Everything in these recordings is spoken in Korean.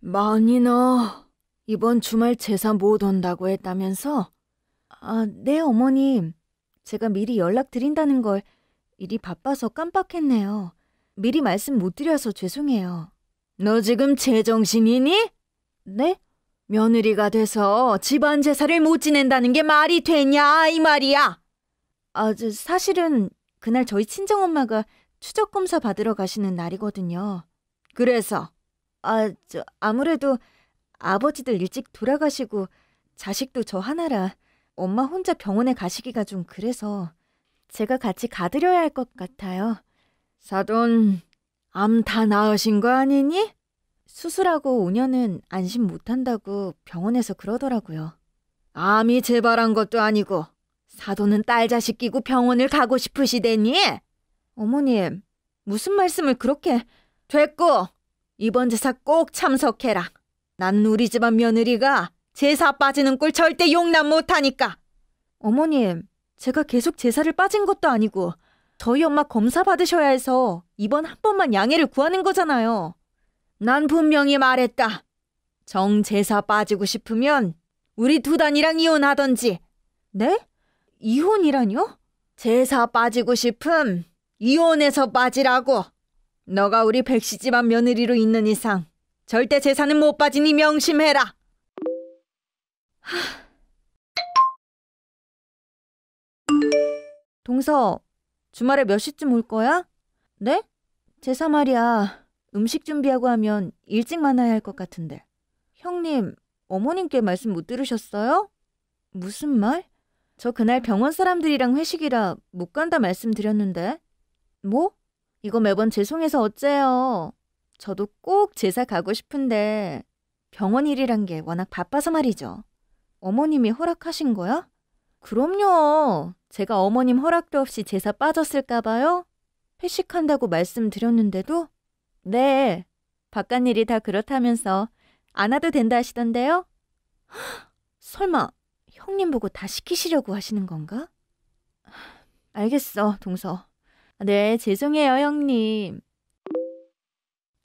많이 나 이번 주말 제사 못 온다고 했다면서? 아, 네, 어머님. 제가 미리 연락드린다는 걸 일이 바빠서 깜빡했네요. 미리 말씀 못 드려서 죄송해요. 너 지금 제정신이니? 네? 며느리가 돼서 집안 제사를 못 지낸다는 게 말이 되냐, 이 말이야! 아, 저 사실은 그날 저희 친정엄마가 추적 검사 받으러 가시는 날이거든요. 그래서 아, 저 아무래도 아버지들 일찍 돌아가시고 자식도 저 하나라 엄마 혼자 병원에 가시기가 좀 그래서 제가 같이 가드려야 할 것 같아요. 사돈, 암 다 나으신 거 아니니? 수술하고 5년은 안심 못한다고 병원에서 그러더라고요. 암이 재발한 것도 아니고 사돈은 딸 자식 끼고 병원을 가고 싶으시대니? 어머님, 무슨 말씀을 그렇게... 됐고, 이번 제사 꼭 참석해라. 난 우리 집안 며느리가 제사 빠지는 꼴 절대 용납 못하니까. 어머님, 제가 계속 제사를 빠진 것도 아니고 저희 엄마 검사 받으셔야 해서 이번 한 번만 양해를 구하는 거잖아요. 난 분명히 말했다. 정 제사 빠지고 싶으면 우리 두단이랑 이혼하던지. 네? 이혼이라뇨? 제사 빠지고 싶음 이혼해서 빠지라고. 너가 우리 백씨 집안 며느리로 있는 이상 절대 재산은 못 빠지니 명심해라. 하... 동서, 주말에 몇 시쯤 올 거야? 네? 제사 말이야. 음식 준비하고 하면 일찍 만나야 할 것 같은데. 형님, 어머님께 말씀 못 들으셨어요? 무슨 말? 저 그날 병원 사람들이랑 회식이라 못 간다 말씀드렸는데. 뭐? 이거 매번 죄송해서 어째요. 저도 꼭 제사 가고 싶은데 병원 일이란 게 워낙 바빠서 말이죠. 어머님이 허락하신 거야? 그럼요. 제가 어머님 허락도 없이 제사 빠졌을까봐요. 회식한다고 말씀드렸는데도? 네. 바깥 일이 다 그렇다면서 안 와도 된다 하시던데요? 설마 형님 보고 다 시키시려고 하시는 건가? 알겠어, 동서. 아, 네, 죄송해요, 형님.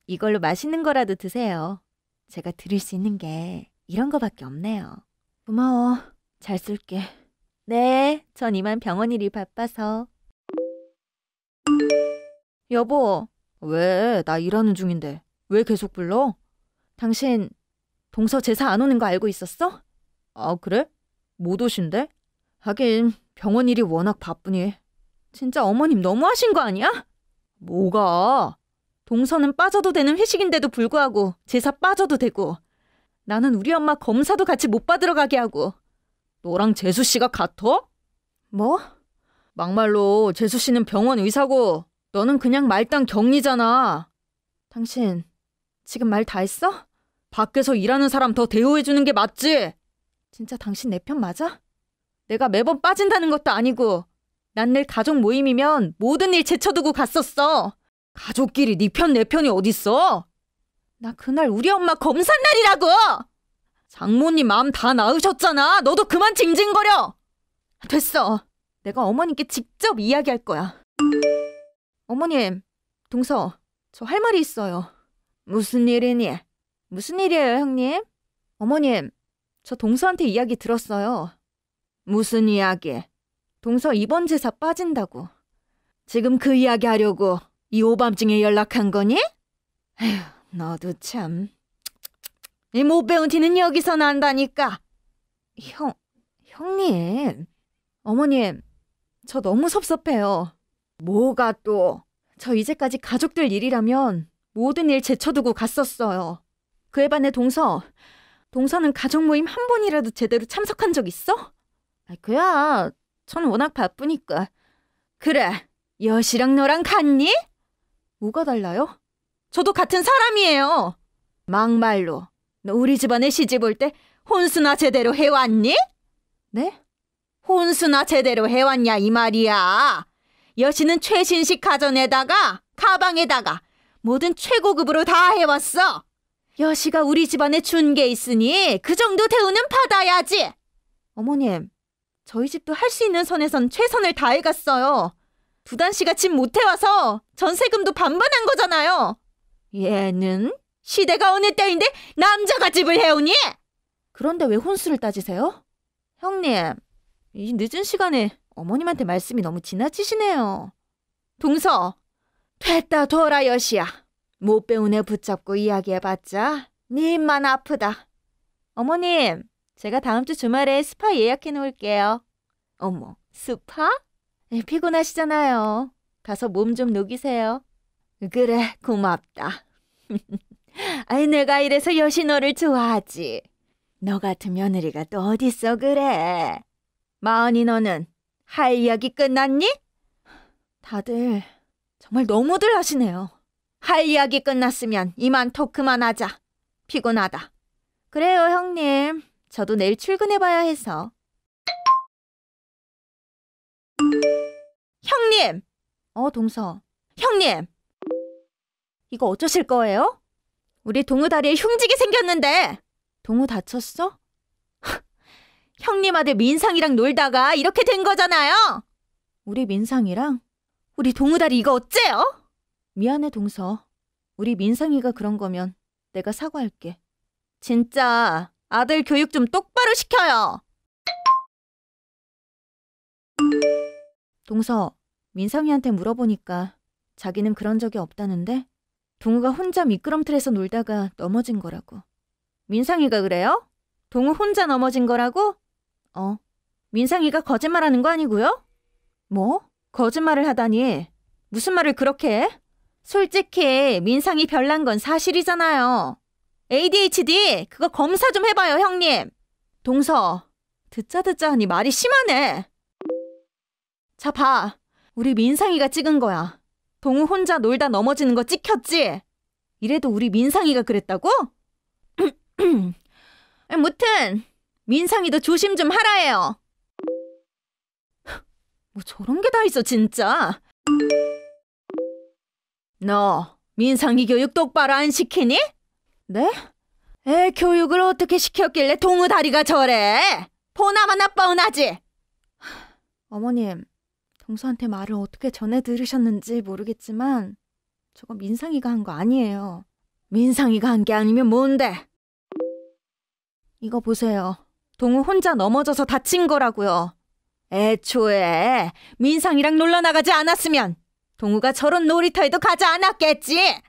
이걸로 맛있는 거라도 드세요. 제가 드릴 수 있는 게 이런 거밖에 없네요. 고마워. 잘 쓸게. 네, 전 이만 병원 일이 바빠서. 여보, 왜? 나 일하는 중인데. 왜 계속 불러? 당신 동서 제사 안 오는 거 알고 있었어? 아, 그래? 못 오신데? 하긴 병원 일이 워낙 바쁘니 진짜 어머님 너무하신 거 아니야? 뭐가? 동서는 빠져도 되는 회식인데도 불구하고 제사 빠져도 되고 나는 우리 엄마 검사도 같이 못 받으러 가게 하고 너랑 재수 씨가 같어? 뭐? 막말로 재수 씨는 병원 의사고 너는 그냥 말단 격리잖아. 당신 지금 말 다 했어? 밖에서 일하는 사람 더 대우해주는 게 맞지? 진짜 당신 내 편 맞아? 내가 매번 빠진다는 것도 아니고 난늘 가족 모임이면 모든 일 제쳐두고 갔었어. 가족끼리 네 편 내 편이 어딨어? 나 그날 우리 엄마 검사날이라고! 장모님 마음 다 나으셨잖아. 너도 그만 징징거려! 됐어. 내가 어머님께 직접 이야기할 거야. 어머님, 동서, 저 할 말이 있어요. 무슨 일이니? 무슨 일이에요, 형님? 어머님, 저 동서한테 이야기 들었어요. 무슨 이야기? 동서 이번 제사 빠진다고. 지금 그 이야기 하려고 이 오밤중에 연락한 거니? 에휴, 너도 참. 이 못 배운 티는 여기서 난다니까. 형, 형님, 어머님, 저 너무 섭섭해요. 뭐가 또? 저 이제까지 가족들 일이라면 모든 일 제쳐두고 갔었어요. 그에 반해 동서, 동서는 가족 모임 한 번이라도 제대로 참석한 적 있어? 아, 그야 전 워낙 바쁘니까. 그래, 여시랑 너랑 같니? 뭐가 달라요? 저도 같은 사람이에요. 막말로 너 우리 집안에 시집 올 때 혼수나 제대로 해왔니? 네? 혼수나 제대로 해왔냐 이 말이야. 여신은 최신식 가전에다가 가방에다가 뭐든 최고급으로 다 해왔어. 여시가 우리 집안에 준 게 있으니 그 정도 태우는 받아야지. 어머님, 저희 집도 할 수 있는 선에선 최선을 다해갔어요. 부단 씨가 집 못해와서 전세금도 반반한 거잖아요. 얘는 시대가 어느 때인데 남자가 집을 해오니? 그런데 왜 혼수를 따지세요? 형님, 이 늦은 시간에 어머님한테 말씀이 너무 지나치시네요. 동서, 됐다 돌아 여시야. 못 배운 애 붙잡고 이야기해봤자 네 입만 아프다. 어머님, 제가 다음 주 주말에 스파 예약해 놓을게요. 어머, 스파? 예, 피곤하시잖아요. 가서 몸 좀 녹이세요. 그래, 고맙다. 아이, 내가 이래서 여신호를 좋아하지. 너 같은 며느리가 또 어딨어, 그래. 마흔이 너는 할 이야기 끝났니? 다들 정말 너무들 하시네요. 할 이야기 끝났으면 이만 토크만 하자. 피곤하다. 그래요, 형님. 저도 내일 출근해봐야 해서. 형님! 어, 동서. 형님! 이거 어쩌실 거예요? 우리 동우 다리에 흉지기 생겼는데! 동우 다쳤어? 형님 아들 민상이랑 놀다가 이렇게 된 거잖아요! 우리 민상이랑? 우리 동우 다리 이거 어째요? 미안해, 동서. 우리 민상이가 그런 거면 내가 사과할게. 진짜 아들 교육 좀 똑바로 시켜요. 동서, 민상이한테 물어보니까 자기는 그런 적이 없다는데 동우가 혼자 미끄럼틀에서 놀다가 넘어진 거라고. 민상이가 그래요? 동우 혼자 넘어진 거라고? 어. 민상이가 거짓말하는 거 아니고요? 뭐? 거짓말을 하다니. 무슨 말을 그렇게 해? 솔직히 민상이 별난 건 사실이잖아요. ADHD 그거 검사 좀 해봐요 형님. 동서 듣자 듣자 하니 말이 심하네. 자 봐. 우리 민상이가 찍은 거야. 동우 혼자 놀다 넘어지는 거 찍혔지? 이래도 우리 민상이가 그랬다고? 무튼 민상이도 조심 좀 하라 해요. 뭐 저런 게 다 있어 진짜. 너 민상이 교육 똑바로 안 시키니? 네? 애 교육을 어떻게 시켰길래 동우 다리가 저래? 보나마 나뻔하지 어머님, 동수한테 말을 어떻게 전해 들으셨는지 모르겠지만 저거 민상이가 한 거 아니에요. 민상이가 한 게 아니면 뭔데? 이거 보세요. 동우 혼자 넘어져서 다친 거라고요. 애초에 민상이랑 놀러 나가지 않았으면 동우가 저런 놀이터에도 가지 않았겠지.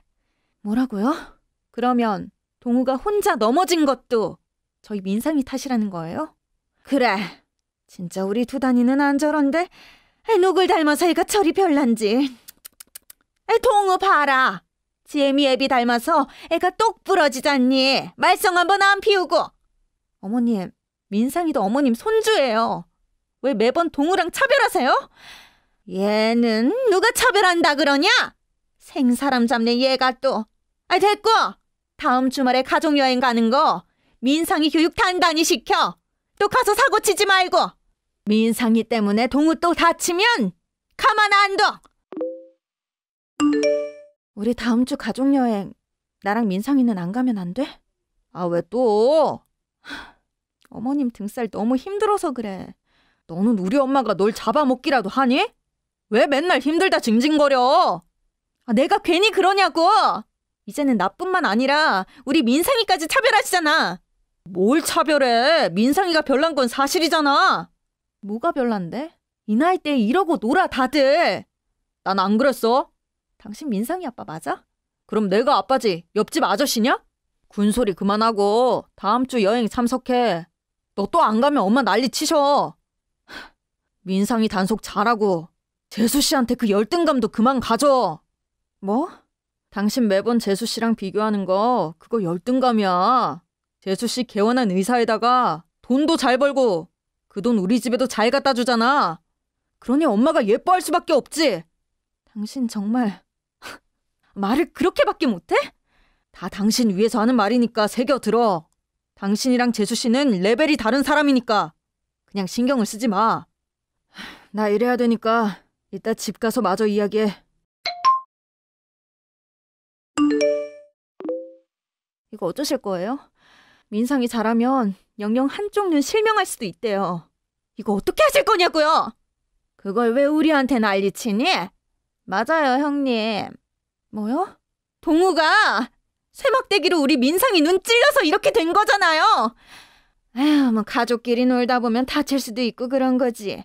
뭐라고요? 그러면 동우가 혼자 넘어진 것도 저희 민상이 탓이라는 거예요? 그래. 진짜 우리 두 단이는 안 저런데 누굴 닮아서 애가 저리 별난지. 동우 봐라. 지혜미 애비 닮아서 애가 똑 부러지잖니. 말썽 한번 안 피우고. 어머님, 민상이도 어머님 손주예요. 왜 매번 동우랑 차별하세요? 얘는 누가 차별한다 그러냐? 생사람 잡네 얘가 또. 아 됐고 다음 주말에 가족여행 가는 거 민상이 교육 단단히 시켜. 또 가서 사고 치지 말고. 민상이 때문에 동우 또 다치면 가만 안 둬. 우리 다음 주 가족여행 나랑 민상이는 안 가면 안 돼? 아 왜 또? 어머님 등살 너무 힘들어서 그래. 너는 우리 엄마가 널 잡아먹기라도 하니? 왜 맨날 힘들다 징징거려? 아, 내가 괜히 그러냐고! 이제는 나뿐만 아니라 우리 민상이까지 차별하시잖아. 뭘 차별해? 민상이가 별난 건 사실이잖아. 뭐가 별난데? 이 나이 때 이러고 놀아 다들. 난 안 그랬어. 당신 민상이 아빠 맞아? 그럼 내가 아빠지 옆집 아저씨냐? 군소리 그만하고 다음 주 여행 참석해. 너 또 안 가면 엄마 난리 치셔. 민상이 단속 잘하고 재수 씨한테 그 열등감도 그만 가져. 뭐? 당신 매번 재수 씨랑 비교하는 거 그거 열등감이야. 재수 씨 개원한 의사에다가 돈도 잘 벌고 그 돈 우리 집에도 잘 갖다 주잖아. 그러니 엄마가 예뻐할 수밖에 없지. 당신 정말 말을 그렇게밖에 못해? 다 당신 위해서 하는 말이니까 새겨들어. 당신이랑 재수 씨는 레벨이 다른 사람이니까 그냥 신경을 쓰지 마. 나 이래야 되니까 이따 집 가서 마저 이야기해. 이거 어쩌실 거예요? 민상이 잘하면 영영 한쪽 눈 실명할 수도 있대요. 이거 어떻게 하실 거냐고요? 그걸 왜 우리한테 난리치니? 맞아요, 형님. 뭐요? 동우가 쇠막대기로 우리 민상이 눈 찔려서 이렇게 된 거잖아요. 에휴, 뭐 가족끼리 놀다 보면 다칠 수도 있고 그런 거지.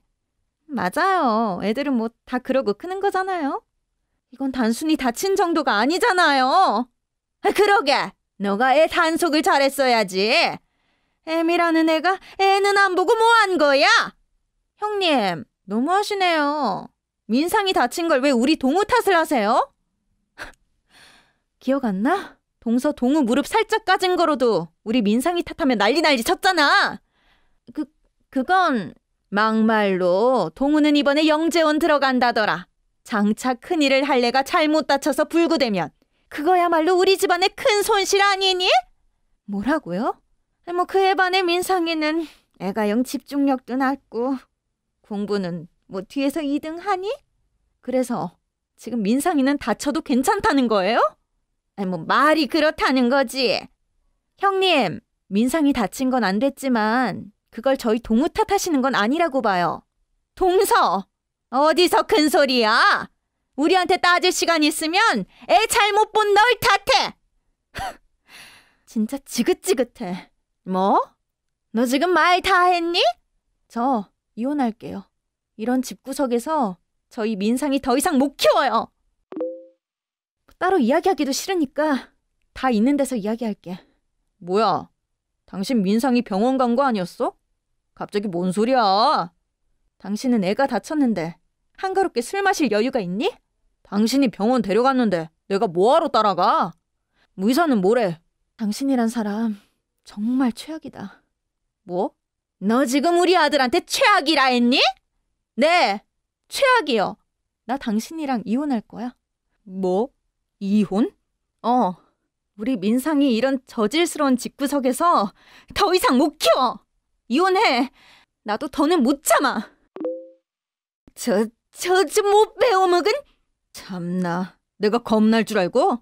맞아요. 애들은 뭐 다 그러고 크는 거잖아요. 이건 단순히 다친 정도가 아니잖아요. 아, 그러게. 너가 애 단속을 잘했어야지. 애미라는 애가 애는 안 보고 뭐 한 거야? 형님, 너무하시네요. 민상이 다친 걸 왜 우리 동우 탓을 하세요? 기억 안 나? 동서 동우 무릎 살짝 까진 거로도 우리 민상이 탓하면 난리 난리 쳤잖아. 그 그건 막말로 동우는 이번에 영재원 들어간다더라. 장차 큰일을 할래가 잘못 다쳐서 불구되면 그거야말로 우리 집안의 큰 손실 아니니? 뭐라고요? 뭐 그에 반해 민상이는 애가영 집중력도 낮고 공부는 뭐 뒤에서 2등 하니? 그래서 지금 민상이는 다쳐도 괜찮다는 거예요? 아니 뭐 말이 그렇다는 거지. 형님, 민상이 다친 건 안 됐지만 그걸 저희 동우 탓하시는 건 아니라고 봐요. 동서, 어디서 큰 소리야? 우리한테 따질 시간 있으면 애 잘못 본 널 탓해! 진짜 지긋지긋해. 뭐? 너 지금 말 다 했니? 저 이혼할게요. 이런 집구석에서 저희 민상이 더 이상 못 키워요. 뭐 따로 이야기하기도 싫으니까 다 있는 데서 이야기할게. 뭐야? 당신 민상이 병원 간 거 아니었어? 갑자기 뭔 소리야? 당신은 애가 다쳤는데 한가롭게 술 마실 여유가 있니? 당신이 병원 데려갔는데 내가 뭐하러 따라가? 의사는 뭐래? 당신이란 사람 정말 최악이다. 뭐? 너 지금 우리 아들한테 최악이라 했니? 네, 최악이요. 나 당신이랑 이혼할 거야. 뭐? 이혼? 어. 우리 민상이 이런 저질스러운 집구석에서 더 이상 못 키워! 이혼해! 나도 더는 못 참아! 저, 저지 못 배워먹은? 참나, 내가 겁날 줄 알고?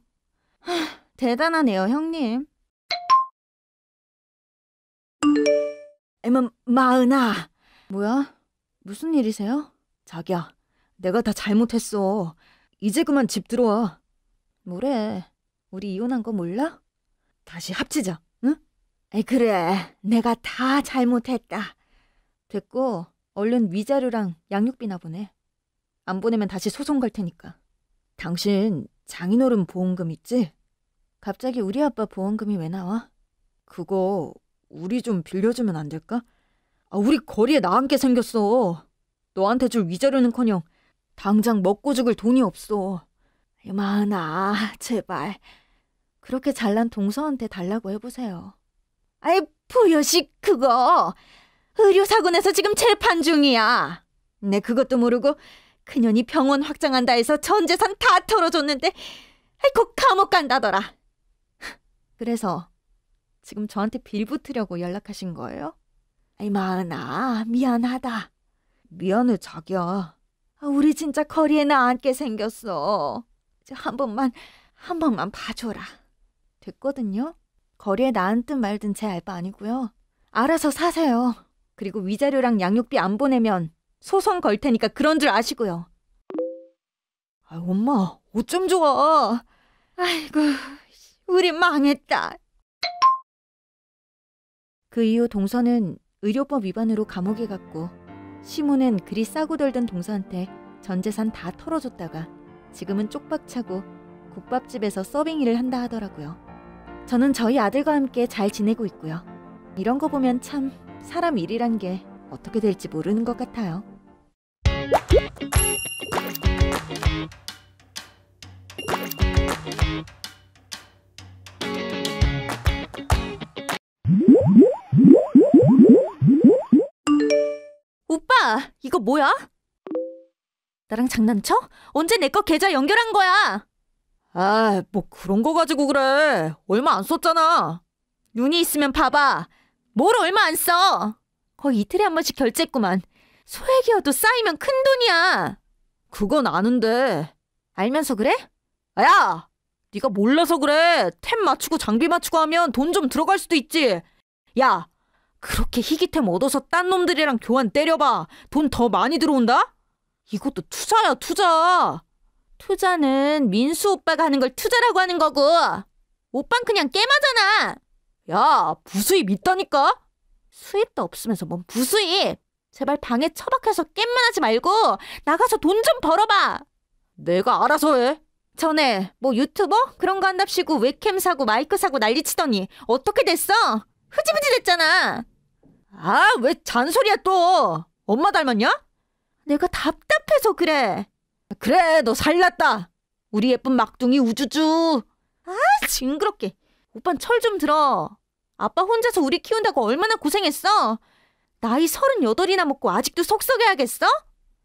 하, 대단하네요, 형님. 에은 마은아. 뭐야? 무슨 일이세요? 자기야, 내가 다 잘못했어. 이제 그만 집 들어와. 뭐래? 우리 이혼한 거 몰라? 다시 합치자, 응? 에 그래. 내가 다 잘못했다. 됐고, 얼른 위자료랑 양육비나 보내. 안 보내면 다시 소송 갈 테니까. 당신 장인어른 보험금 있지? 갑자기 우리 아빠 보험금이 왜 나와? 그거 우리 좀 빌려주면 안 될까? 아, 우리 거리에 나앉게 생겼어. 너한테 줄 위자료는커녕 당장 먹고 죽을 돈이 없어. 이만아, 제발. 그렇게 잘난 동서한테 달라고 해보세요. 아이, 부여식 그거. 의료사고 내서 지금 재판 중이야. 내 네, 그것도 모르고 그년이 병원 확장한다 해서 전 재산 다 털어줬는데 곧 감옥 간다더라. 그래서 지금 저한테 빌붙으려고 연락하신 거예요? 아이 마은아 미안하다. 미안해 자기야. 아, 우리 진짜 거리에 나앉게 생겼어. 한 번만 한 번만 봐줘라. 됐거든요. 거리에 나앉든 말든 제 알바 아니고요. 알아서 사세요. 그리고 위자료랑 양육비 안 보내면 소송 걸 테니까 그런 줄 아시고요. 아, 엄마, 어쩜 좋아. 아이고, 우리 망했다. 그 이후 동서는 의료법 위반으로 감옥에 갔고 시모는 그리 싸고 돌던 동서한테 전 재산 다 털어줬다가 지금은 쪽박 차고 국밥집에서 서빙 일을 한다 하더라고요. 저는 저희 아들과 함께 잘 지내고 있고요. 이런 거 보면 참 사람 일이란 게 어떻게 될지 모르는 것 같아요. 오빠, 이거 뭐야? 나랑 장난쳐? 언제 내 거 계좌 연결한 거야? 아, 뭐 그런 거 가지고 그래. 얼마 안 썼잖아. 눈이 있으면 봐봐. 뭘 얼마 안 써. 거의 이틀에 한 번씩 결제했구만. 소액이어도 쌓이면 큰 돈이야. 그건 아는데. 알면서 그래? 야! 네가 몰라서 그래. 템 맞추고 장비 맞추고 하면 돈 좀 들어갈 수도 있지. 야! 그렇게 희귀템 얻어서 딴 놈들이랑 교환 때려봐. 돈 더 많이 들어온다? 이것도 투자야, 투자. 투자는 민수 오빠가 하는 걸 투자라고 하는 거고. 오빤 그냥 깨마잖아. 야, 부수입 있다니까? 수입도 없으면서 뭔 부수입? 제발 방에 처박혀서 게임만 하지 말고 나가서 돈 좀 벌어봐. 내가 알아서 해. 전에 뭐 유튜버 그런 거 한답시고 웹캠 사고 마이크 사고 난리치더니 어떻게 됐어? 흐지부지 됐잖아. 아 왜 잔소리야 또? 엄마 닮았냐? 내가 답답해서 그래. 그래 너 살났다. 우리 예쁜 막둥이 우주주. 아 징그럽게. 오빤 철 좀 들어. 아빠 혼자서 우리 키운다고 얼마나 고생했어. 나이 서른여덟이나 먹고 아직도 속썩여야겠어?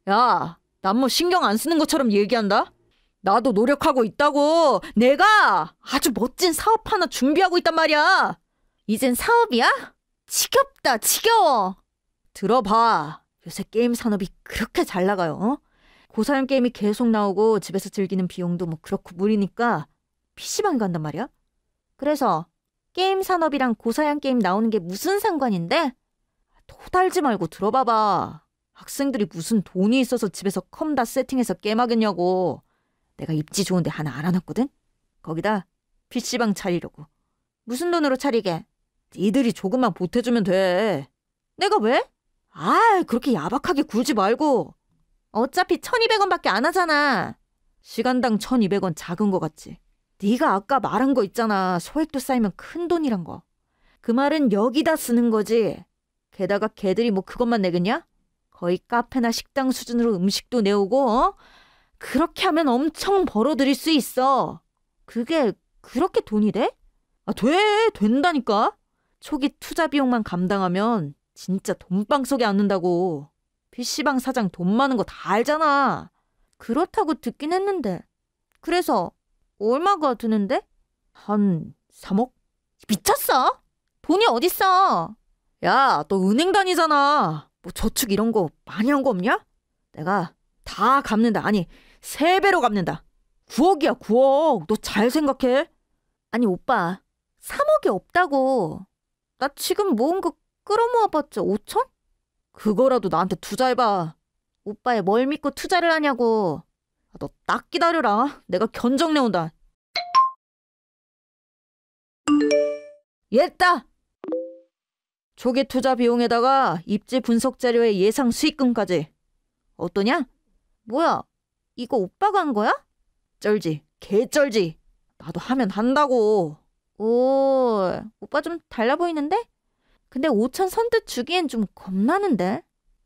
야, 난 뭐 신경 안 쓰는 것처럼 얘기한다? 나도 노력하고 있다고! 내가 아주 멋진 사업 하나 준비하고 있단 말이야! 이젠 사업이야? 지겹다, 지겨워! 들어봐. 요새 게임 산업이 그렇게 잘 나가요. 어? 고사양 게임이 계속 나오고 집에서 즐기는 비용도 뭐 그렇고 무리니까 PC방 간단 말이야? 그래서 게임 산업이랑 고사양 게임 나오는 게 무슨 상관인데? 토달지 말고 들어봐봐. 학생들이 무슨 돈이 있어서 집에서 컴 다 세팅해서 게임하겠냐고. 내가 입지 좋은데 하나 알아놨거든? 거기다 PC방 차리려고. 무슨 돈으로 차리게? 니들이 조금만 보태주면 돼. 내가 왜? 아, 그렇게 야박하게 굴지 말고. 어차피 1200원밖에 안 하잖아. 시간당 1200원 작은 거 같지? 네가 아까 말한 거 있잖아. 소액도 쌓이면 큰 돈이란 거. 그 말은 여기다 쓰는 거지. 게다가 걔들이 뭐 그것만 내겠냐? 거의 카페나 식당 수준으로 음식도 내오고, 어? 그렇게 하면 엄청 벌어들일 수 있어. 그게 그렇게 돈이 돼? 아, 돼! 된다니까? 초기 투자 비용만 감당하면 진짜 돈방 속에 앉는다고. PC방 사장 돈 많은 거 다 알잖아. 그렇다고 듣긴 했는데. 그래서 얼마가 드는데? 한 3억? 미쳤어? 돈이 어딨어? 야, 너 은행 다니잖아. 뭐 저축 이런 거 많이 한 거 없냐? 내가 다 갚는다. 아니, 세 배로 갚는다. 9억이야, 9억. 너 잘 생각해? 아니, 오빠. 3억이 없다고. 나 지금 모은 거 끌어모아봤자 5천? 그거라도 나한테 투자해봐. 오빠의 뭘 믿고 투자를 하냐고. 너 딱 기다려라. 내가 견적 내온다. 얘다 조기 투자 비용에다가 입지 분석 자료의 예상 수익금까지. 어떠냐? 뭐야? 이거 오빠가 한 거야? 쩔지. 개쩔지. 나도 하면 한다고. 오, 오빠 좀 달라 보이는데? 근데 5천 선뜻 주기엔 좀 겁나는데?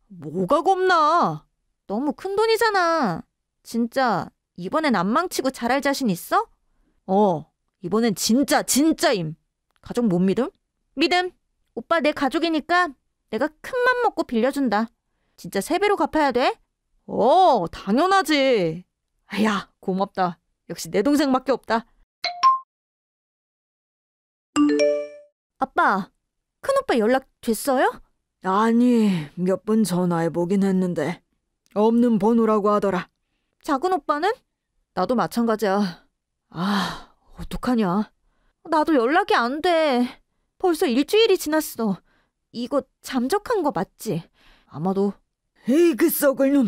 뭐가 겁나? 너무 큰 돈이잖아. 진짜 이번엔 안 망치고 잘할 자신 있어? 어, 이번엔 진짜 진짜임. 가족 못 믿음? 믿음. 오빠 내 가족이니까 내가 큰 맘 먹고 빌려준다. 진짜 세 배로 갚아야 돼? 어, 당연하지. 야, 고맙다. 역시 내 동생밖에 없다. 아빠, 큰오빠 연락 됐어요? 아니, 몇 번 전화해보긴 했는데 없는 번호라고 하더라. 작은 오빠는? 나도 마찬가지야. 아, 어떡하냐. 나도 연락이 안 돼. 벌써 일주일이 지났어. 이거 잠적한 거 맞지? 아마도. 에이, 그 썩을 놈.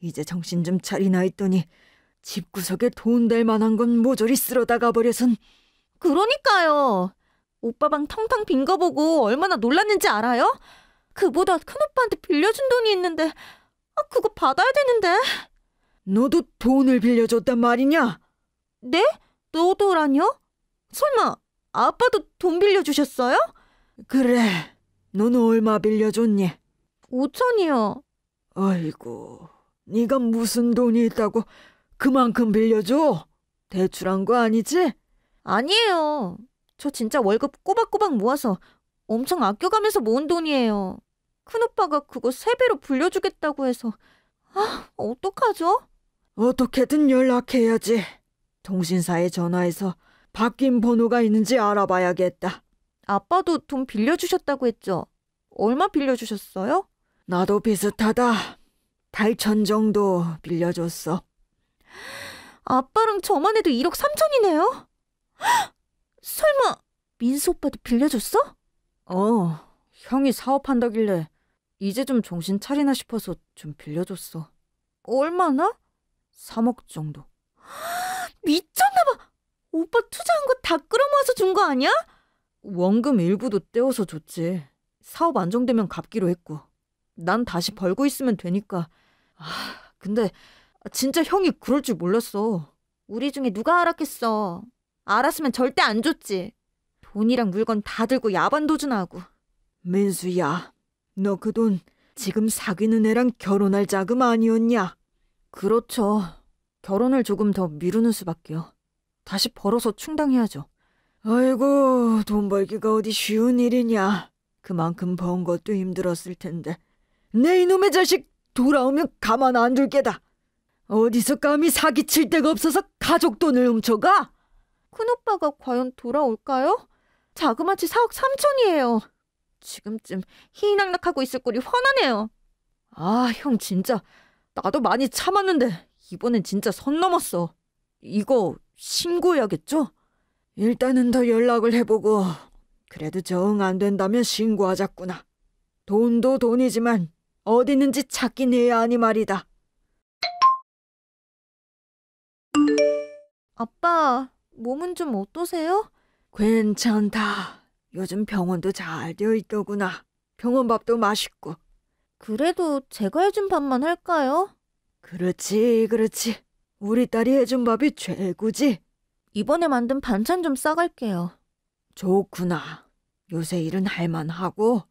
이제 정신 좀 차리나 했더니 집구석에 돈 될 만한 건 모조리 쓸어다 가버려선. 그러니까요. 오빠 방 텅텅 빈 거 보고 얼마나 놀랐는지 알아요? 그보다 큰오빠한테 빌려준 돈이 있는데 아, 그거 받아야 되는데. 너도 돈을 빌려줬단 말이냐? 네? 너도라뇨? 설마 아빠도 돈 빌려주셨어요? 그래. 너는 얼마 빌려줬니? 5천이요. 아이고, 네가 무슨 돈이 있다고 그만큼 빌려줘? 대출한 거 아니지? 아니에요. 저 진짜 월급 꼬박꼬박 모아서 엄청 아껴가면서 모은 돈이에요. 큰오빠가 그거 세 배로 불려주겠다고 해서 아, 어떡하죠? 어떻게든 연락해야지. 통신사에 전화해서 바뀐 번호가 있는지 알아봐야겠다. 아빠도 돈 빌려주셨다고 했죠? 얼마 빌려주셨어요? 나도 비슷하다. 8천 정도 빌려줬어. 아빠랑 저만 해도 1억 3천이네요? 설마 민수 오빠도 빌려줬어? 어, 형이 사업한다길래 이제 좀 정신 차리나 싶어서 좀 빌려줬어. 얼마나? 3억 정도. 미쳤나봐! 오빠 투자한 거 다 끌어모아서 준 거 아니야? 원금 일부도 떼어서 줬지. 사업 안정되면 갚기로 했고. 난 다시 벌고 있으면 되니까. 아, 근데 진짜 형이 그럴 줄 몰랐어. 우리 중에 누가 알았겠어. 알았으면 절대 안 줬지. 돈이랑 물건 다 들고 야반도주나하고. 민수야, 너 그 돈 지금 사귀는 애랑 결혼할 자금 아니었냐? 그렇죠. 결혼을 조금 더 미루는 수밖에요. 다시 벌어서 충당해야죠. 아이고, 돈 벌기가 어디 쉬운 일이냐. 그만큼 번 것도 힘들었을 텐데. 내 이놈의 자식 돌아오면 가만 안 둘 게다. 어디서 감히 사기칠 데가 없어서 가족 돈을 훔쳐가? 큰오빠가 과연 돌아올까요? 자그마치 4억 3천이에요. 지금쯤 희낙낙하고 희 있을 꼴이 화나네요. 아, 형 진짜 나도 많이 참았는데 이번엔 진짜 선 넘었어. 이거 신고해야겠죠? 일단은 더 연락을 해보고 그래도 정 안 된다면 신고하자꾸나. 돈도 돈이지만 어디 있는지 찾기내야 하니 말이다. 아빠, 몸은 좀 어떠세요? 괜찮다. 요즘 병원도 잘 되어 있더구나. 병원 밥도 맛있고. 그래도 제가 해준 밥만 할까요? 그렇지, 그렇지. 우리 딸이 해준 밥이 최고지. 이번에 만든 반찬 좀 싸갈게요. 좋구나. 요새 일은 할만하고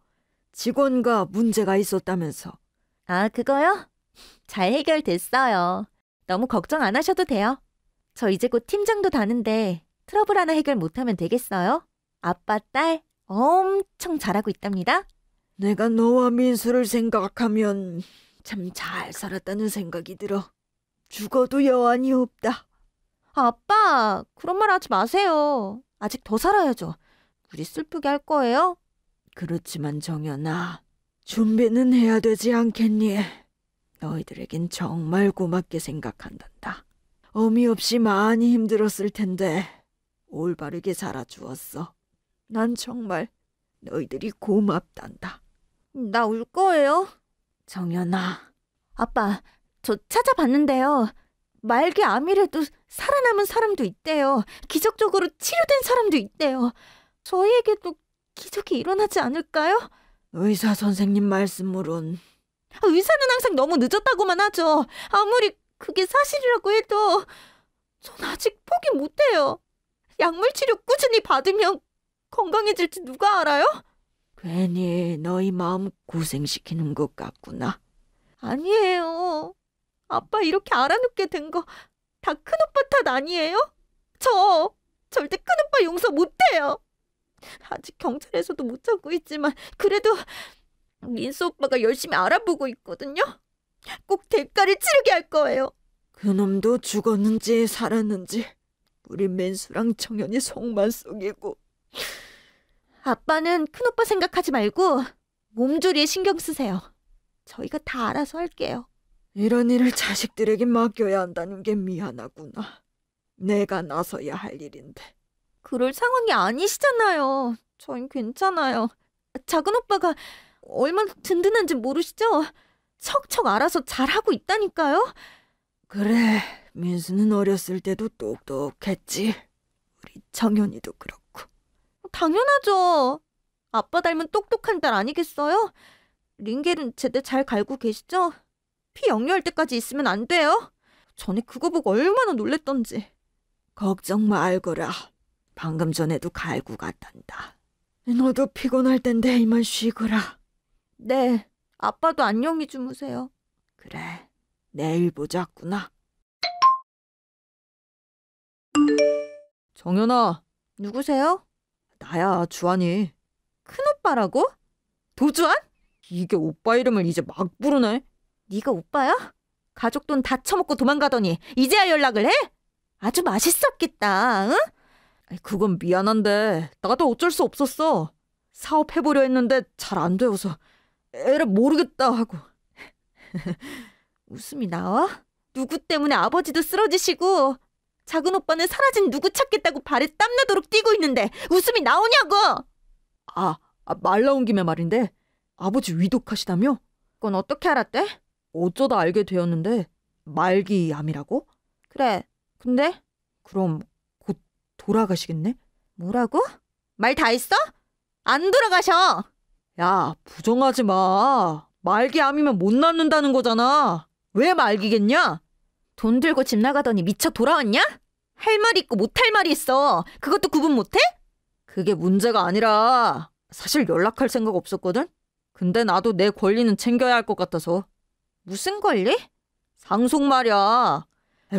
직원과 문제가 있었다면서. 아, 그거요? 잘 해결됐어요. 너무 걱정 안 하셔도 돼요. 저 이제 곧 팀장도 다는데 트러블 하나 해결 못하면 되겠어요? 아빠, 딸 엄청 잘하고 있답니다. 내가 너와 민수를 생각하면 참 잘 살았다는 생각이 들어. 죽어도 여한이 없다. 아빠, 그런 말 하지 마세요. 아직 더 살아야죠. 우리 슬프게 할 거예요? 그렇지만 정연아, 준비는 해야 되지 않겠니? 너희들에겐 정말 고맙게 생각한단다. 어미 없이 많이 힘들었을 텐데 올바르게 살아주었어. 난 정말 너희들이 고맙단다. 나 울 거예요. 정연아, 아빠 저 찾아봤는데요. 말기 암이라도 살아남은 사람도 있대요. 기적적으로 치료된 사람도 있대요. 저희에게도 기적이 일어나지 않을까요? 의사 선생님 말씀으론 의사는 항상 너무 늦었다고만 하죠. 아무리 그게 사실이라고 해도 전 아직 포기 못해요. 약물 치료 꾸준히 받으면 건강해질지 누가 알아요? 괜히 너희 마음 고생시키는 것 같구나. 아니에요. 아빠 이렇게 알아눕게 된 거 다 큰오빠 탓 아니에요? 저 절대 큰오빠 용서 못해요. 아직 경찰에서도 못 찾고 있지만 그래도 민수 오빠가 열심히 알아보고 있거든요. 꼭 대가를 치르게 할 거예요. 그놈도 죽었는지 살았는지 우리 민수랑 정연이 속만 속이고 아빠는 큰오빠 생각하지 말고 몸조리에 신경 쓰세요. 저희가 다 알아서 할게요. 이런 일을 자식들에게 맡겨야 한다는 게 미안하구나. 내가 나서야 할 일인데. 그럴 상황이 아니시잖아요. 전 괜찮아요. 작은 오빠가 얼마나 든든한지 모르시죠? 척척 알아서 잘하고 있다니까요. 그래, 민수는 어렸을 때도 똑똑했지. 우리 정연이도 그렇고. 당연하죠. 아빠 닮은 똑똑한 딸 아니겠어요? 링겔은 제대 잘 갈고 계시죠? 피 영유할 때까지 있으면 안 돼요. 전에 그거 보고 얼마나 놀랬던지. 걱정 말거라. 방금 전에도 갈고 갔단다. 너도 피곤할 텐데 이만 쉬거라. 네, 아빠도 안녕히 주무세요. 그래, 내일 보자꾸나. 정연아. 누구세요? 나야, 주환이 큰오빠라고? 도주환 이게 오빠 이름을 이제 막 부르네. 네가 오빠야? 가족 돈 다 처먹고 도망가더니 이제야 연락을 해? 아주 맛있었겠다. 응? 그건 미안한데 나도 어쩔 수 없었어. 사업해보려 했는데 잘 안 되어서 에를 모르겠다 하고 웃음이 나와? 누구 때문에 아버지도 쓰러지시고 작은 오빠는 사라진 누구 찾겠다고 발에 땀나도록 뛰고 있는데 웃음이 나오냐고! 아, 아, 말 나온 김에 말인데 아버지 위독하시다며? 그건 어떻게 알았대? 어쩌다 알게 되었는데 말기암이라고? 그래. 근데? 그럼 곧 돌아가시겠네? 뭐라고? 말 다 했어? 안 돌아가셔. 야, 부정하지 마. 말기암이면 못 낫는다는 거잖아. 왜 말기겠냐? 돈 들고 집 나가더니 미쳐 돌아왔냐? 할 말이 있고 못 할 말이 있어. 그것도 구분 못해? 그게 문제가 아니라 사실 연락할 생각 없었거든? 근데 나도 내 권리는 챙겨야 할 것 같아서. 무슨 권리? 상속 말이야.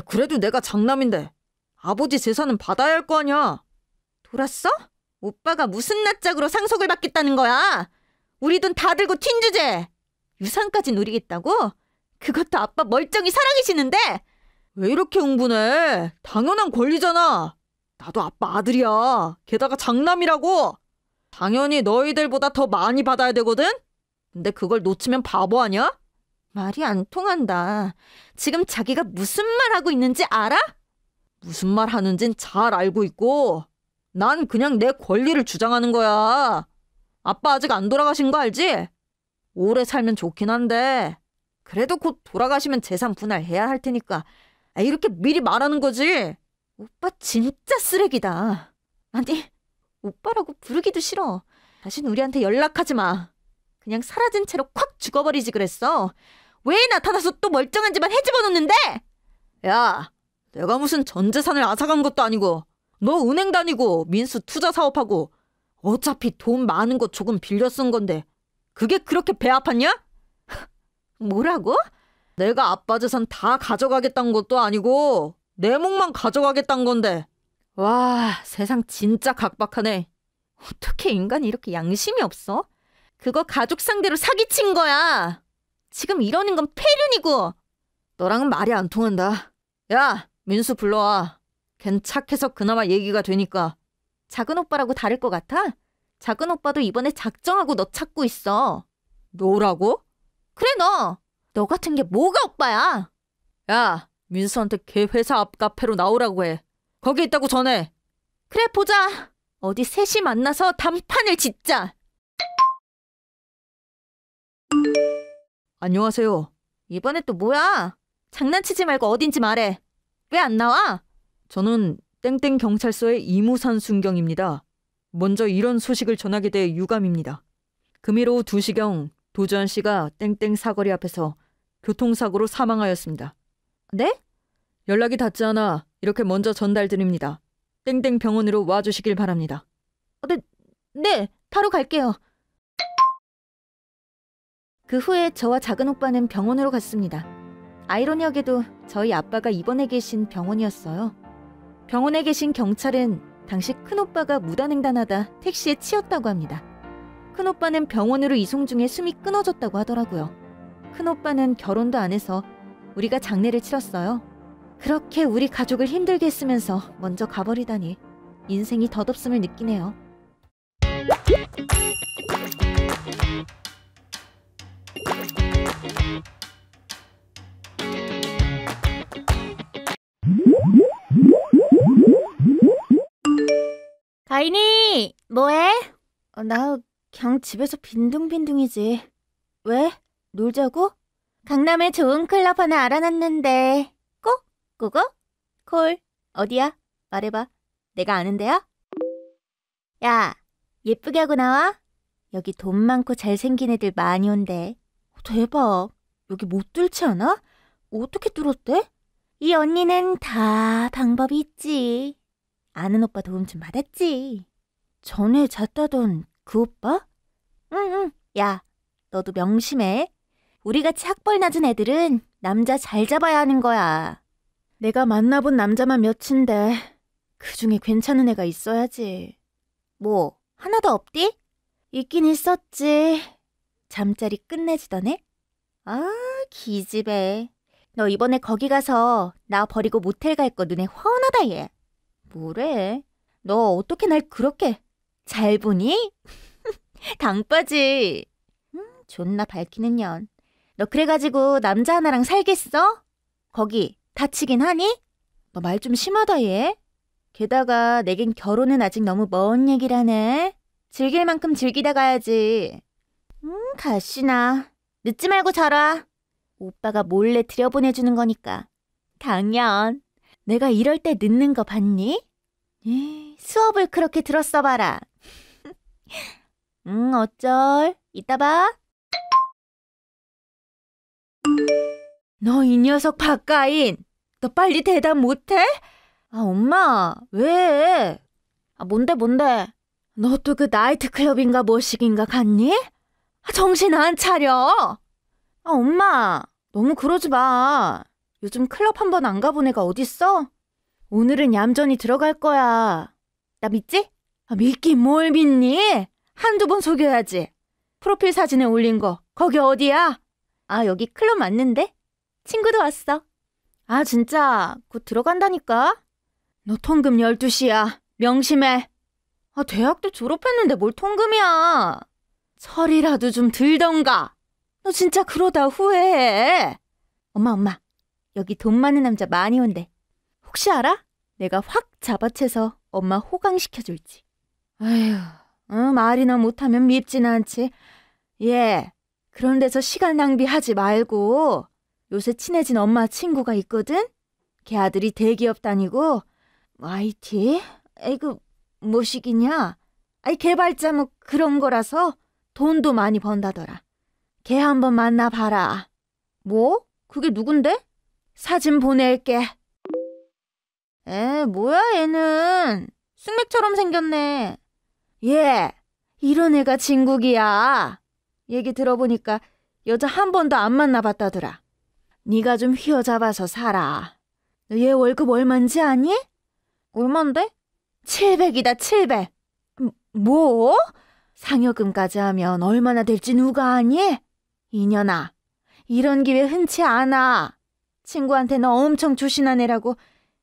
그래도 내가 장남인데 아버지 재산은 받아야 할 거 아니야. 돌았어? 오빠가 무슨 낯짝으로 상속을 받겠다는 거야? 우리 돈 다 들고 튄 주제. 유산까지 누리겠다고? 그것도 아빠 멀쩡히 사랑이시는데 왜 이렇게 흥분해? 당연한 권리잖아. 나도 아빠 아들이야. 게다가 장남이라고. 당연히 너희들보다 더 많이 받아야 되거든? 근데 그걸 놓치면 바보 아니야? 말이 안 통한다. 지금 자기가 무슨 말 하고 있는지 알아? 무슨 말 하는진 잘 알고 있고, 난 그냥 내 권리를 주장하는 거야. 아빠 아직 안 돌아가신 거 알지? 오래 살면 좋긴 한데, 그래도 곧 돌아가시면 재산 분할해야 할 테니까, 이렇게 미리 말하는 거지. 오빠 진짜 쓰레기다. 아니, 오빠라고 부르기도 싫어. 다신 우리한테 연락하지 마. 그냥 사라진 채로 콱 죽어버리지 그랬어. 왜 나타나서 또 멀쩡한 집안 해집어넣는데? 야, 내가 무슨 전 재산을 앗아간 것도 아니고 너 은행 다니고 민수 투자 사업하고 어차피 돈 많은 거 조금 빌려 쓴 건데 그게 그렇게 배 아팠냐? 뭐라고? 내가 아빠 재산 다 가져가겠단 것도 아니고 내몫만 가져가겠단 건데 와 세상 진짜 각박하네 어떻게 인간이 이렇게 양심이 없어? 그거 가족 상대로 사기친 거야 지금 이러는 건 폐륜이고. 너랑은 말이 안 통한다. 야, 민수 불러와. 걘 착해서 그나마 얘기가 되니까. 작은 오빠라고 다를 것 같아? 작은 오빠도 이번에 작정하고 너 찾고 있어. 너라고? 그래 너. 너 같은 게 뭐가 오빠야? 야, 민수한테 걔 회사 앞 카페로 나오라고 해. 거기 있다고 전해. 그래 보자. 어디 셋이 만나서 단판을 짓자. 안녕하세요. 이번에 또 뭐야? 장난치지 말고 어딘지 말해. 왜 안 나와? 저는 땡땡 경찰서의 이무산 순경입니다. 먼저 이런 소식을 전하게 돼 유감입니다. 금일 오후 2시경 도주한 씨가 땡땡 사거리 앞에서 교통사고로 사망하였습니다. 네? 연락이 닿지 않아 이렇게 먼저 전달드립니다. 땡땡 병원으로 와주시길 바랍니다. 어, 네, 네, 바로 갈게요. 그 후에 저와 작은 오빠는 병원으로 갔습니다. 아이러니하게도 저희 아빠가 입원해 계신 병원이었어요. 병원에 계신 경찰은 당시 큰오빠가 무단횡단하다 택시에 치였다고 합니다. 큰오빠는 병원으로 이송 중에 숨이 끊어졌다고 하더라고요. 큰오빠는 결혼도 안 해서 우리가 장례를 치렀어요. 그렇게 우리 가족을 힘들게 했으면서 먼저 가버리다니 인생이 덧없음을 느끼네요. 인이 뭐해? 어, 나 그냥 집에서 빈둥빈둥이지 왜? 놀자고? 강남에 좋은 클럽 하나 알아놨는데 꼭? 그고콜 어디야? 말해봐 내가 아는 데요야 예쁘게 하고 나와? 여기 돈 많고 잘생긴 애들 많이 온대 대박. 여기 못 뚫지 않아? 어떻게 뚫었대? 이 언니는 다 방법이 있지. 아는 오빠 도움 좀 받았지. 전에 잤다던 그 오빠? 응응. 야, 너도 명심해. 우리같이 학벌 낮은 애들은 남자 잘 잡아야 하는 거야. 내가 만나본 남자만 몇인데 그 중에 괜찮은 애가 있어야지. 뭐, 하나도 없디? 있긴 있었지. 잠자리 끝내주던네 아, 기집애. 너 이번에 거기 가서 나 버리고 모텔 갈 거 눈에 훤하다 얘. 뭐래? 너 어떻게 날 그렇게 잘 보니? 당빠지. 음, 존나 밝히는 년. 너 그래가지고 남자 하나랑 살겠어? 거기 다치긴 하니? 너 말 좀 심하다 얘. 게다가 내겐 결혼은 아직 너무 먼 얘기라네. 즐길 만큼 즐기다 가야지. 음, 가시나. 늦지 말고 자라. 오빠가 몰래 들여보내주는 거니까. 당연. 내가 이럴 때 늦는 거 봤니? 에이, 수업을 그렇게 들었어 봐라. 응, 어쩔. 이따 봐. 너 이 녀석 박가인. 너 빨리 대답 못해? 아, 엄마, 왜? 아, 뭔데, 뭔데? 너 또 그 나이트클럽인가 뭐식인가 갔니? 아, 정신 안 차려. 아, 엄마, 너무 그러지 마. 요즘 클럽 한 번 안 가본 애가 어딨어? 오늘은 얌전히 들어갈 거야. 나 믿지? 아, 믿긴 뭘 믿니? 한두 번 속여야지. 프로필 사진에 올린 거, 거기 어디야? 아, 여기 클럽 맞는데? 친구도 왔어. 아, 진짜, 곧 들어간다니까? 너 통금 12시야. 명심해. 아, 대학도 졸업했는데 뭘 통금이야. 설이라도좀 들던가. 너 진짜 그러다 후회해. 엄마, 엄마. 여기 돈 많은 남자 많이 온대. 혹시 알아? 내가 확 잡아채서 엄마 호강시켜줄지. 아휴, 어, 말이나 못하면 밉지는 않지. 예, 그런 데서 시간 낭비하지 말고 요새 친해진 엄마 친구가 있거든? 걔 아들이 대기업 다니고 IT? 에이그 뭐시기냐? 아이 개발자 뭐 그런 거라서 돈도 많이 번다더라. 걔 한 번 만나봐라. 뭐? 그게 누군데? 사진 보낼게. 에, 뭐야 얘는. 승맥처럼 생겼네. 예, 이런 애가 진국이야. 얘기 들어보니까 여자 한 번도 안 만나봤다더라. 네가 좀 휘어잡아서 살아. 얘 월급 얼만지 아니? 얼만데? 700이다, 700. 뭐? 상여금까지 하면 얼마나 될지 누가 아니? 이년아, 이런 기회 흔치 않아. 친구한테 너 엄청 조신한 애라고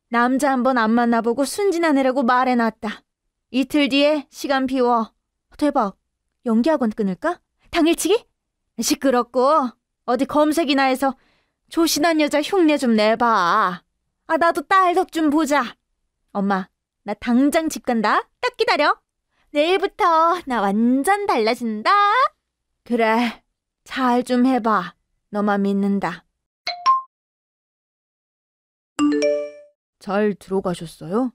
남자 한번 안 만나보고 순진한 애라고 말해놨다. 이틀 뒤에 시간 비워. 대박. 연기학원 끊을까? 당일치기? 시끄럽고 어디 검색이나 해서 조신한 여자 흉내 좀 내봐. 아 나도 딸 덕 좀 보자. 엄마 나 당장 집 간다. 딱 기다려. 내일부터 나 완전 달라진다. 그래, 잘 좀 해봐. 너만 믿는다. 잘 들어가셨어요?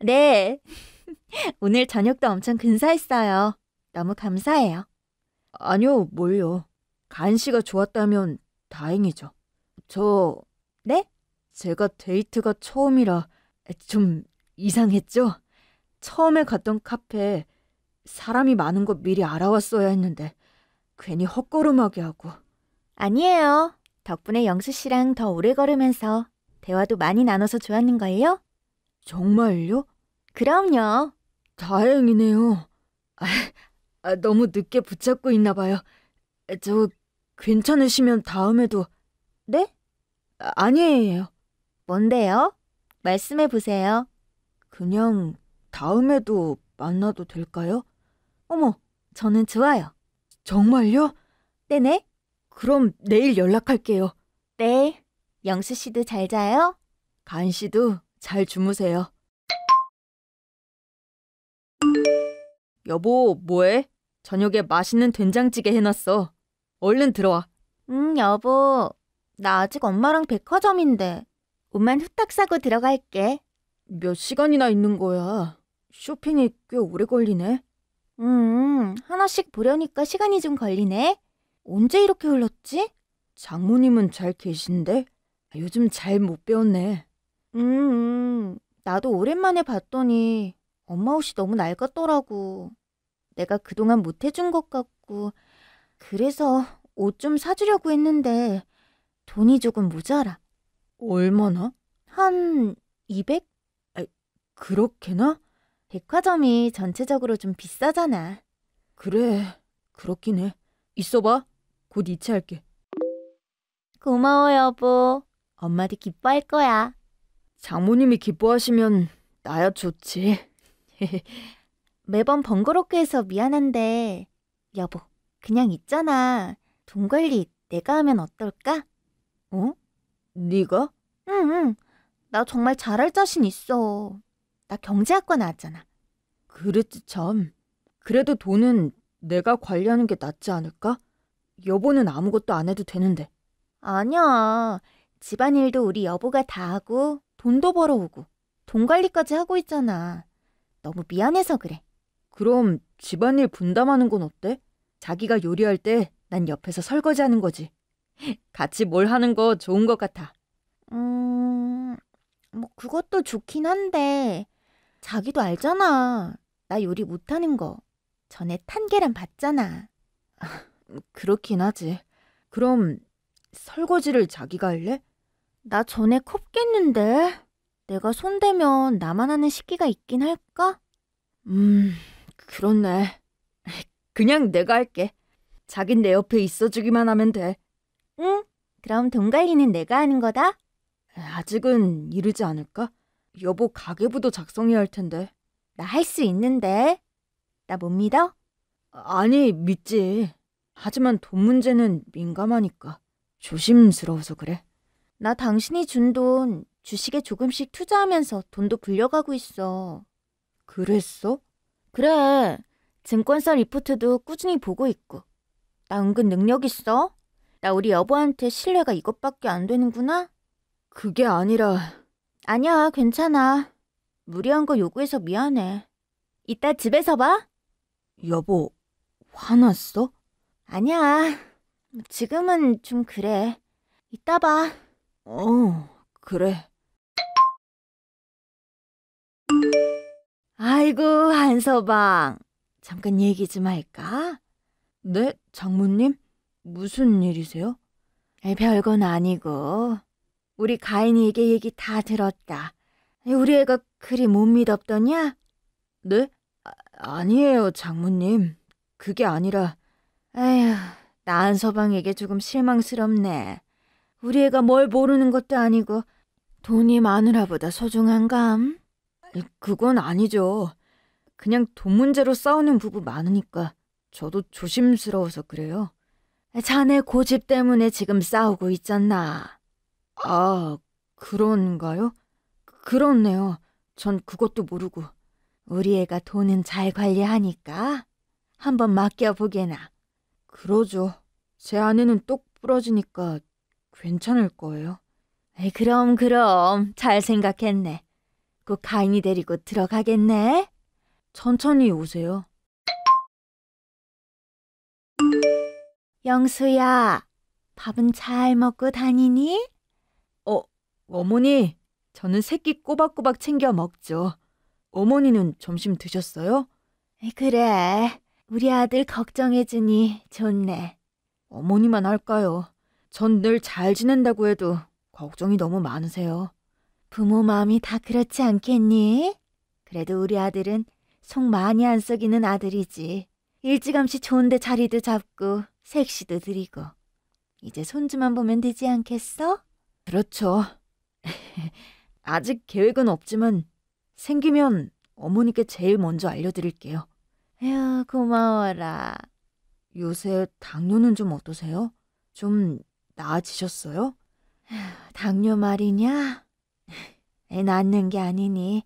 네. 오늘 저녁도 엄청 근사했어요. 너무 감사해요. 아니요, 뭘요. 간시가 좋았다면 다행이죠. 저... 네? 제가 데이트가 처음이라 좀 이상했죠? 처음에 갔던 카페 사람이 많은 곳 미리 알아왔어야 했는데 괜히 헛걸음하게 하고. 아니에요. 덕분에 영수 씨랑 더 오래 걸으면서 대화도 많이 나눠서 좋았는 거예요? 정말요? 그럼요. 다행이네요. 아, 아, 너무 늦게 붙잡고 있나 봐요. 저 괜찮으시면 다음에도 네? 아, 아니에요. 뭔데요? 말씀해 보세요. 그냥 다음에도 만나도 될까요? 어머, 저는 좋아요. 정말요? 네네. 그럼 내일 연락할게요. 네. 영수 씨도 잘 자요. 간 씨도 잘 주무세요. 여보, 뭐해? 저녁에 맛있는 된장찌개 해놨어. 얼른 들어와. 응, 여보. 나 아직 엄마랑 백화점인데. 옷만 후딱 사고 들어갈게. 몇 시간이나 있는 거야. 쇼핑이 꽤 오래 걸리네. 음, 하나씩 보려니까 시간이 좀 걸리네. 언제 이렇게 흘렀지? 장모님은 잘 계신데? 요즘 잘 못 배웠네. 음, 음, 나도 오랜만에 봤더니 엄마 옷이 너무 낡았더라고. 내가 그동안 못 해준 것 같고, 그래서 옷 좀 사주려고 했는데 돈이 조금 모자라. 얼마나? 한 200? 아, 그렇게나? 백화점이 전체적으로 좀 비싸잖아. 그래, 그렇긴 해. 있어봐. 곧 이체할게. 고마워, 여보. 엄마도 기뻐할 거야. 장모님이 기뻐하시면 나야 좋지. 매번 번거롭게 해서 미안한데, 여보, 그냥 있잖아. 돈 관리 내가 하면 어떨까? 어? 네가? 응, 응. 나 정말 잘할 자신 있어. 나 경제학과 나왔잖아. 그랬지 참. 그래도 돈은 내가 관리하는 게 낫지 않을까? 여보는 아무것도 안 해도 되는데. 아니야. 집안일도 우리 여보가 다 하고 돈도 벌어오고 돈 관리까지 하고 있잖아. 너무 미안해서 그래. 그럼 집안일 분담하는 건 어때? 자기가 요리할 때 난 옆에서 설거지하는 거지. 같이 뭘 하는 거 좋은 것 같아. 음, 뭐 그것도 좋긴 한데 자기도 알잖아. 나 요리 못하는 거. 전에 탄계란 봤잖아. 그렇긴 하지. 그럼 설거지를 자기가 할래? 나 전에 컵 깼는데 내가 손대면 나만 하는 식기가 있긴 할까? 음, 그렇네. 그냥 내가 할게. 자긴 내 옆에 있어주기만 하면 돼. 응, 그럼 돈 관리는 내가 하는 거다. 아직은 이르지 않을까? 여보 가계부도 작성해야 할 텐데. 나 할 수 있는데. 나 못 믿어? 아니, 믿지. 하지만 돈 문제는 민감하니까 조심스러워서 그래. 나 당신이 준 돈 주식에 조금씩 투자하면서 돈도 불려가고 있어. 그랬어? 그래. 증권사 리포트도 꾸준히 보고 있고. 나 은근 능력 있어. 나 우리 여보한테 신뢰가 이것밖에 안 되는구나. 그게 아니라 아니야, 괜찮아. 무리한 거 요구해서 미안해. 이따 집에서 봐. 여보, 화났어? 아니야. 지금은 좀 그래. 이따 봐. 어, 그래. 아이고, 한서방. 잠깐 얘기 좀 할까? 네, 장모님? 무슨 일이세요? 별건 아니고. 우리 가인이에게 얘기 다 들었다. 우리 애가 그리 못 믿었더냐? 네? 아, 니에요 장모님. 그게 아니라... 에휴, 나한 서방에게 조금 실망스럽네. 우리 애가 뭘 모르는 것도 아니고 돈이 마누라보다 소중한감? 그건 아니죠. 그냥 돈 문제로 싸우는 부부 많으니까 저도 조심스러워서 그래요. 자네 고집 때문에 지금 싸우고 있잖아 아, 그런가요? 그렇네요. 전 그것도 모르고. 우리 애가 돈은 잘 관리하니까 한번 맡겨보게나. 그러죠. 제 아내는 똑 부러지니까 괜찮을 거예요. 에이, 그럼 그럼 잘 생각했네. 곧 가인이 데리고 들어가겠네. 천천히 오세요. 영수야, 밥은 잘 먹고 다니니? 어머니, 저는 새끼 꼬박꼬박 챙겨 먹죠. 어머니는 점심 드셨어요? 그래. 우리 아들 걱정해주니 좋네. 어머니만 할까요? 전 늘 잘 지낸다고 해도 걱정이 너무 많으세요. 부모 마음이 다 그렇지 않겠니? 그래도 우리 아들은 속 많이 안 썩이는 아들이지. 일찌감치 좋은데 자리도 잡고 색시도 드리고. 이제 손주만 보면 되지 않겠어? 그렇죠. 아직 계획은 없지만 생기면 어머니께 제일 먼저 알려드릴게요. 에휴, 고마워라. 요새 당뇨는 좀 어떠세요? 좀 나아지셨어요? 당뇨 말이냐? 애 낳는 게 아니니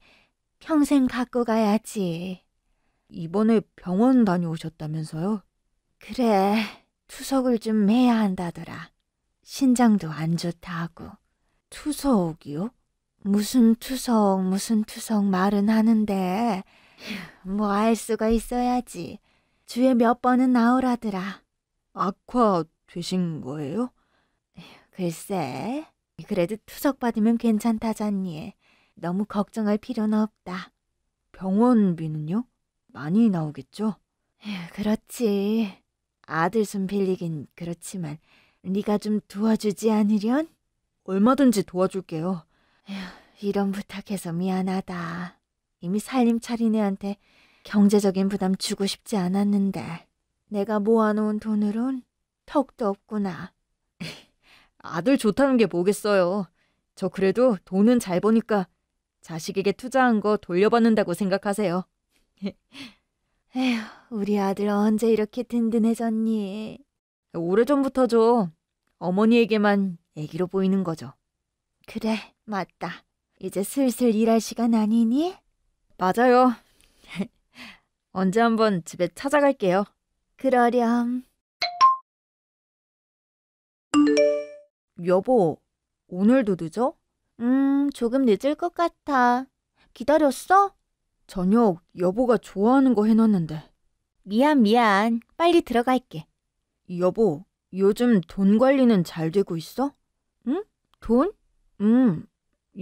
평생 갖고 가야지. 이번에 병원 다녀오셨다면서요? 그래, 투석을 좀 해야 한다더라. 신장도 안 좋다 하고. 투석이요? 무슨 투석, 무슨 투석 말은 하는데, 뭐 알 수가 있어야지. 주에 몇 번은 나오라더라. 악화 되신 거예요? 글쎄, 그래도 투석 받으면 괜찮다잖니. 너무 걱정할 필요는 없다. 병원비는요? 많이 나오겠죠? 그렇지. 아들 좀 빌리긴 그렇지만 네가 좀 도와주지 않으련? 얼마든지 도와줄게요. 에휴, 이런 부탁해서 미안하다. 이미 살림 차린 애한테 경제적인 부담 주고 싶지 않았는데 내가 모아놓은 돈으론 턱도 없구나. 아들 좋다는 게 뭐겠어요. 저 그래도 돈은 잘 버니까 자식에게 투자한 거 돌려받는다고 생각하세요. 에휴, 우리 아들 언제 이렇게 든든해졌니? 오래전부터죠. 어머니에게만 애기로 보이는 거죠. 그래, 맞다. 이제 슬슬 일할 시간 아니니? 맞아요. 언제 한번 집에 찾아갈게요. 그러렴. 여보, 오늘도 늦어? 음, 조금 늦을 것 같아. 기다렸어? 저녁 여보가 좋아하는 거 해놨는데. 미안, 미안. 빨리 들어갈게. 여보, 요즘 돈 관리는 잘 되고 있어? 돈? 음,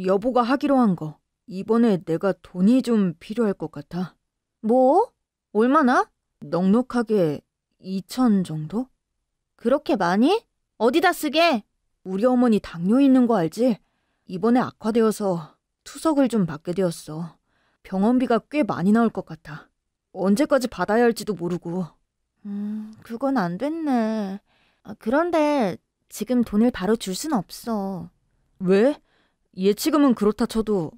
여보가 하기로 한 거. 이번에 내가 돈이 좀 필요할 것 같아. 뭐? 얼마나? 넉넉하게 2천 정도? 그렇게 많이? 어디다 쓰게? 우리 어머니 당뇨 있는 거 알지? 이번에 악화되어서 투석을 좀 받게 되었어. 병원비가 꽤 많이 나올 것 같아. 언제까지 받아야 할지도 모르고. 음, 그건 안 됐네. 아, 그런데 지금 돈을 바로 줄 순 없어. 왜? 예치금은 그렇다 쳐도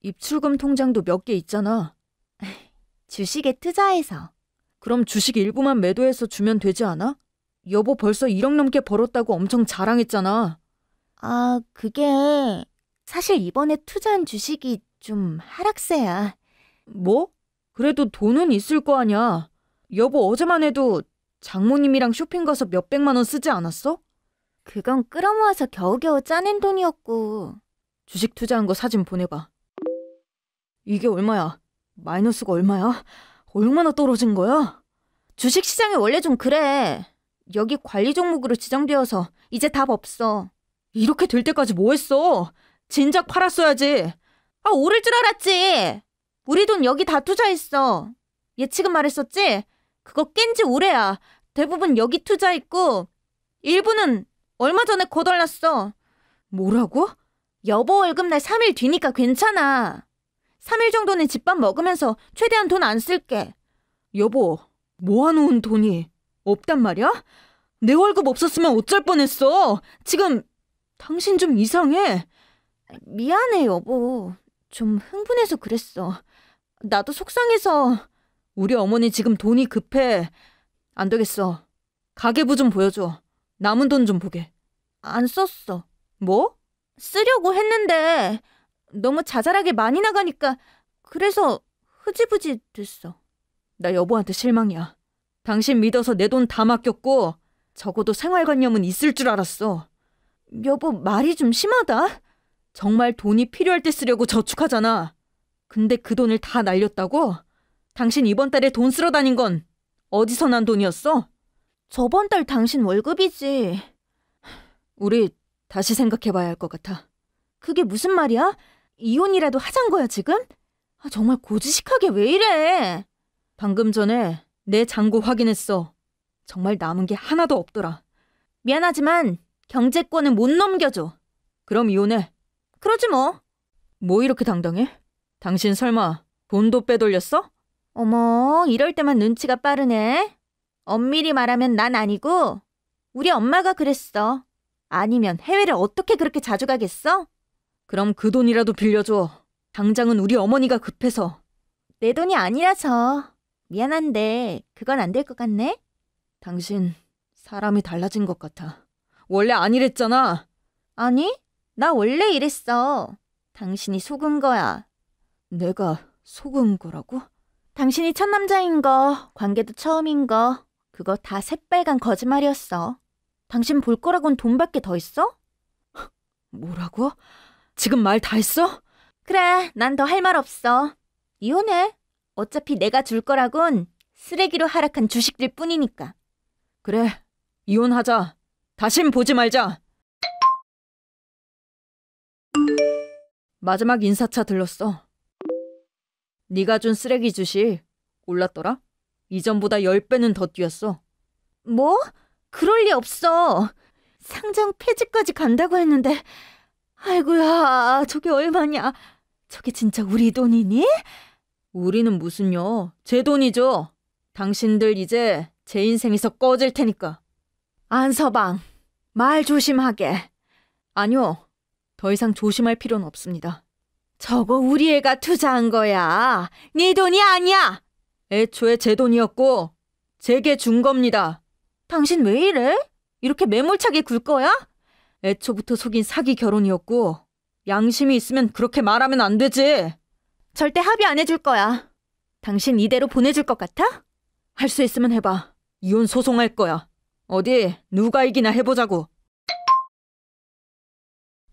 입출금 통장도 몇 개 있잖아. 주식에 투자해서. 그럼 주식 일부만 매도해서 주면 되지 않아? 여보 벌써 1억 넘게 벌었다고 엄청 자랑했잖아. 아, 그게 사실 이번에 투자한 주식이 좀 하락세야. 뭐? 그래도 돈은 있을 거 아니야. 여보 어제만 해도 장모님이랑 쇼핑 가서 몇백만 원 쓰지 않았어? 그건 끌어모아서 겨우겨우 짜낸 돈이었고. 주식 투자한 거 사진 보내봐. 이게 얼마야? 마이너스가 얼마야? 얼마나 떨어진 거야? 주식 시장이 원래 좀 그래. 여기 관리 종목으로 지정되어서 이제 답 없어. 이렇게 될 때까지 뭐 했어? 진작 팔았어야지. 아, 오를 줄 알았지. 우리 돈 여기 다 투자했어. 얘 지금 말했었지? 그거 깬 지 오래야. 대부분 여기 투자했고, 일부는 얼마 전에 거덜났어. 뭐라고? 여보 월급날 3일 뒤니까 괜찮아. 3일 정도는 집밥 먹으면서 최대한 돈 안 쓸게. 여보, 모아놓은 뭐 돈이 없단 말이야? 내 월급 없었으면 어쩔 뻔했어. 지금 당신 좀 이상해. 미안해, 여보. 좀 흥분해서 그랬어. 나도 속상해서. 우리 어머니 지금 돈이 급해. 안 되겠어. 가계부 좀 보여줘. 남은 돈 좀 보게. 안 썼어. 뭐? 쓰려고 했는데 너무 자잘하게 많이 나가니까 그래서 흐지부지 됐어. 나 여보한테 실망이야. 당신 믿어서 내 돈 다 맡겼고 적어도 생활관념은 있을 줄 알았어. 여보 말이 좀 심하다. 정말 돈이 필요할 때 쓰려고 저축하잖아. 근데 그 돈을 다 날렸다고? 당신 이번 달에 돈 쓸어 다닌 건 어디서 난 돈이었어? 저번 달 당신 월급이지. 우리 다시 생각해봐야 할 것 같아. 그게 무슨 말이야? 이혼이라도 하잔 거야, 지금? 아, 정말 고지식하게 왜 이래? 방금 전에 내 잔고 확인했어. 정말 남은 게 하나도 없더라. 미안하지만 경제권은 못 넘겨줘. 그럼 이혼해. 그러지 뭐. 뭐 이렇게 당당해? 당신 설마 돈도 빼돌렸어? 어머, 이럴 때만 눈치가 빠르네. 엄밀히 말하면 난 아니고 우리 엄마가 그랬어. 아니면 해외를 어떻게 그렇게 자주 가겠어? 그럼 그 돈이라도 빌려줘. 당장은 우리 어머니가 급해서. 내 돈이 아니라서. 미안한데 그건 안 될 것 같네. 당신 사람이 달라진 것 같아. 원래 아니랬잖아. 아니, 나 원래 이랬어. 당신이 속은 거야. 내가 속은 거라고? 당신이 첫 남자인 거, 관계도 처음인 거, 그거 다 새빨간 거짓말이었어. 당신 볼 거라곤 돈밖에 더 있어? 뭐라고? 지금 말 다 했어? 그래, 난 더 할 말 없어. 이혼해. 어차피 내가 줄 거라곤 쓰레기로 하락한 주식들 뿐이니까. 그래, 이혼하자. 다신 보지 말자. 마지막 인사차 들렀어. 네가 준 쓰레기 주식 올랐더라? 이전보다 10배는 더 뛰었어. 뭐? 그럴 리 없어. 상장 폐지까지 간다고 했는데 아이고야 저게 얼마냐. 저게 진짜 우리 돈이니? 우리는 무슨요. 제 돈이죠. 당신들 이제 제 인생에서 꺼질 테니까. 안서방, 말 조심하게. 아니요. 더 이상 조심할 필요는 없습니다. 저거 우리 애가 투자한 거야. 네 돈이 아니야. 애초에 제 돈이었고 제게 준 겁니다. 당신 왜 이래? 이렇게 매몰차게 굴 거야? 애초부터 속인 사기 결혼이었고 양심이 있으면 그렇게 말하면 안 되지. 절대 합의 안 해줄 거야. 당신 이대로 보내줄 것 같아? 할 수 있으면 해봐. 이혼 소송할 거야. 어디 누가 이기나 해보자고.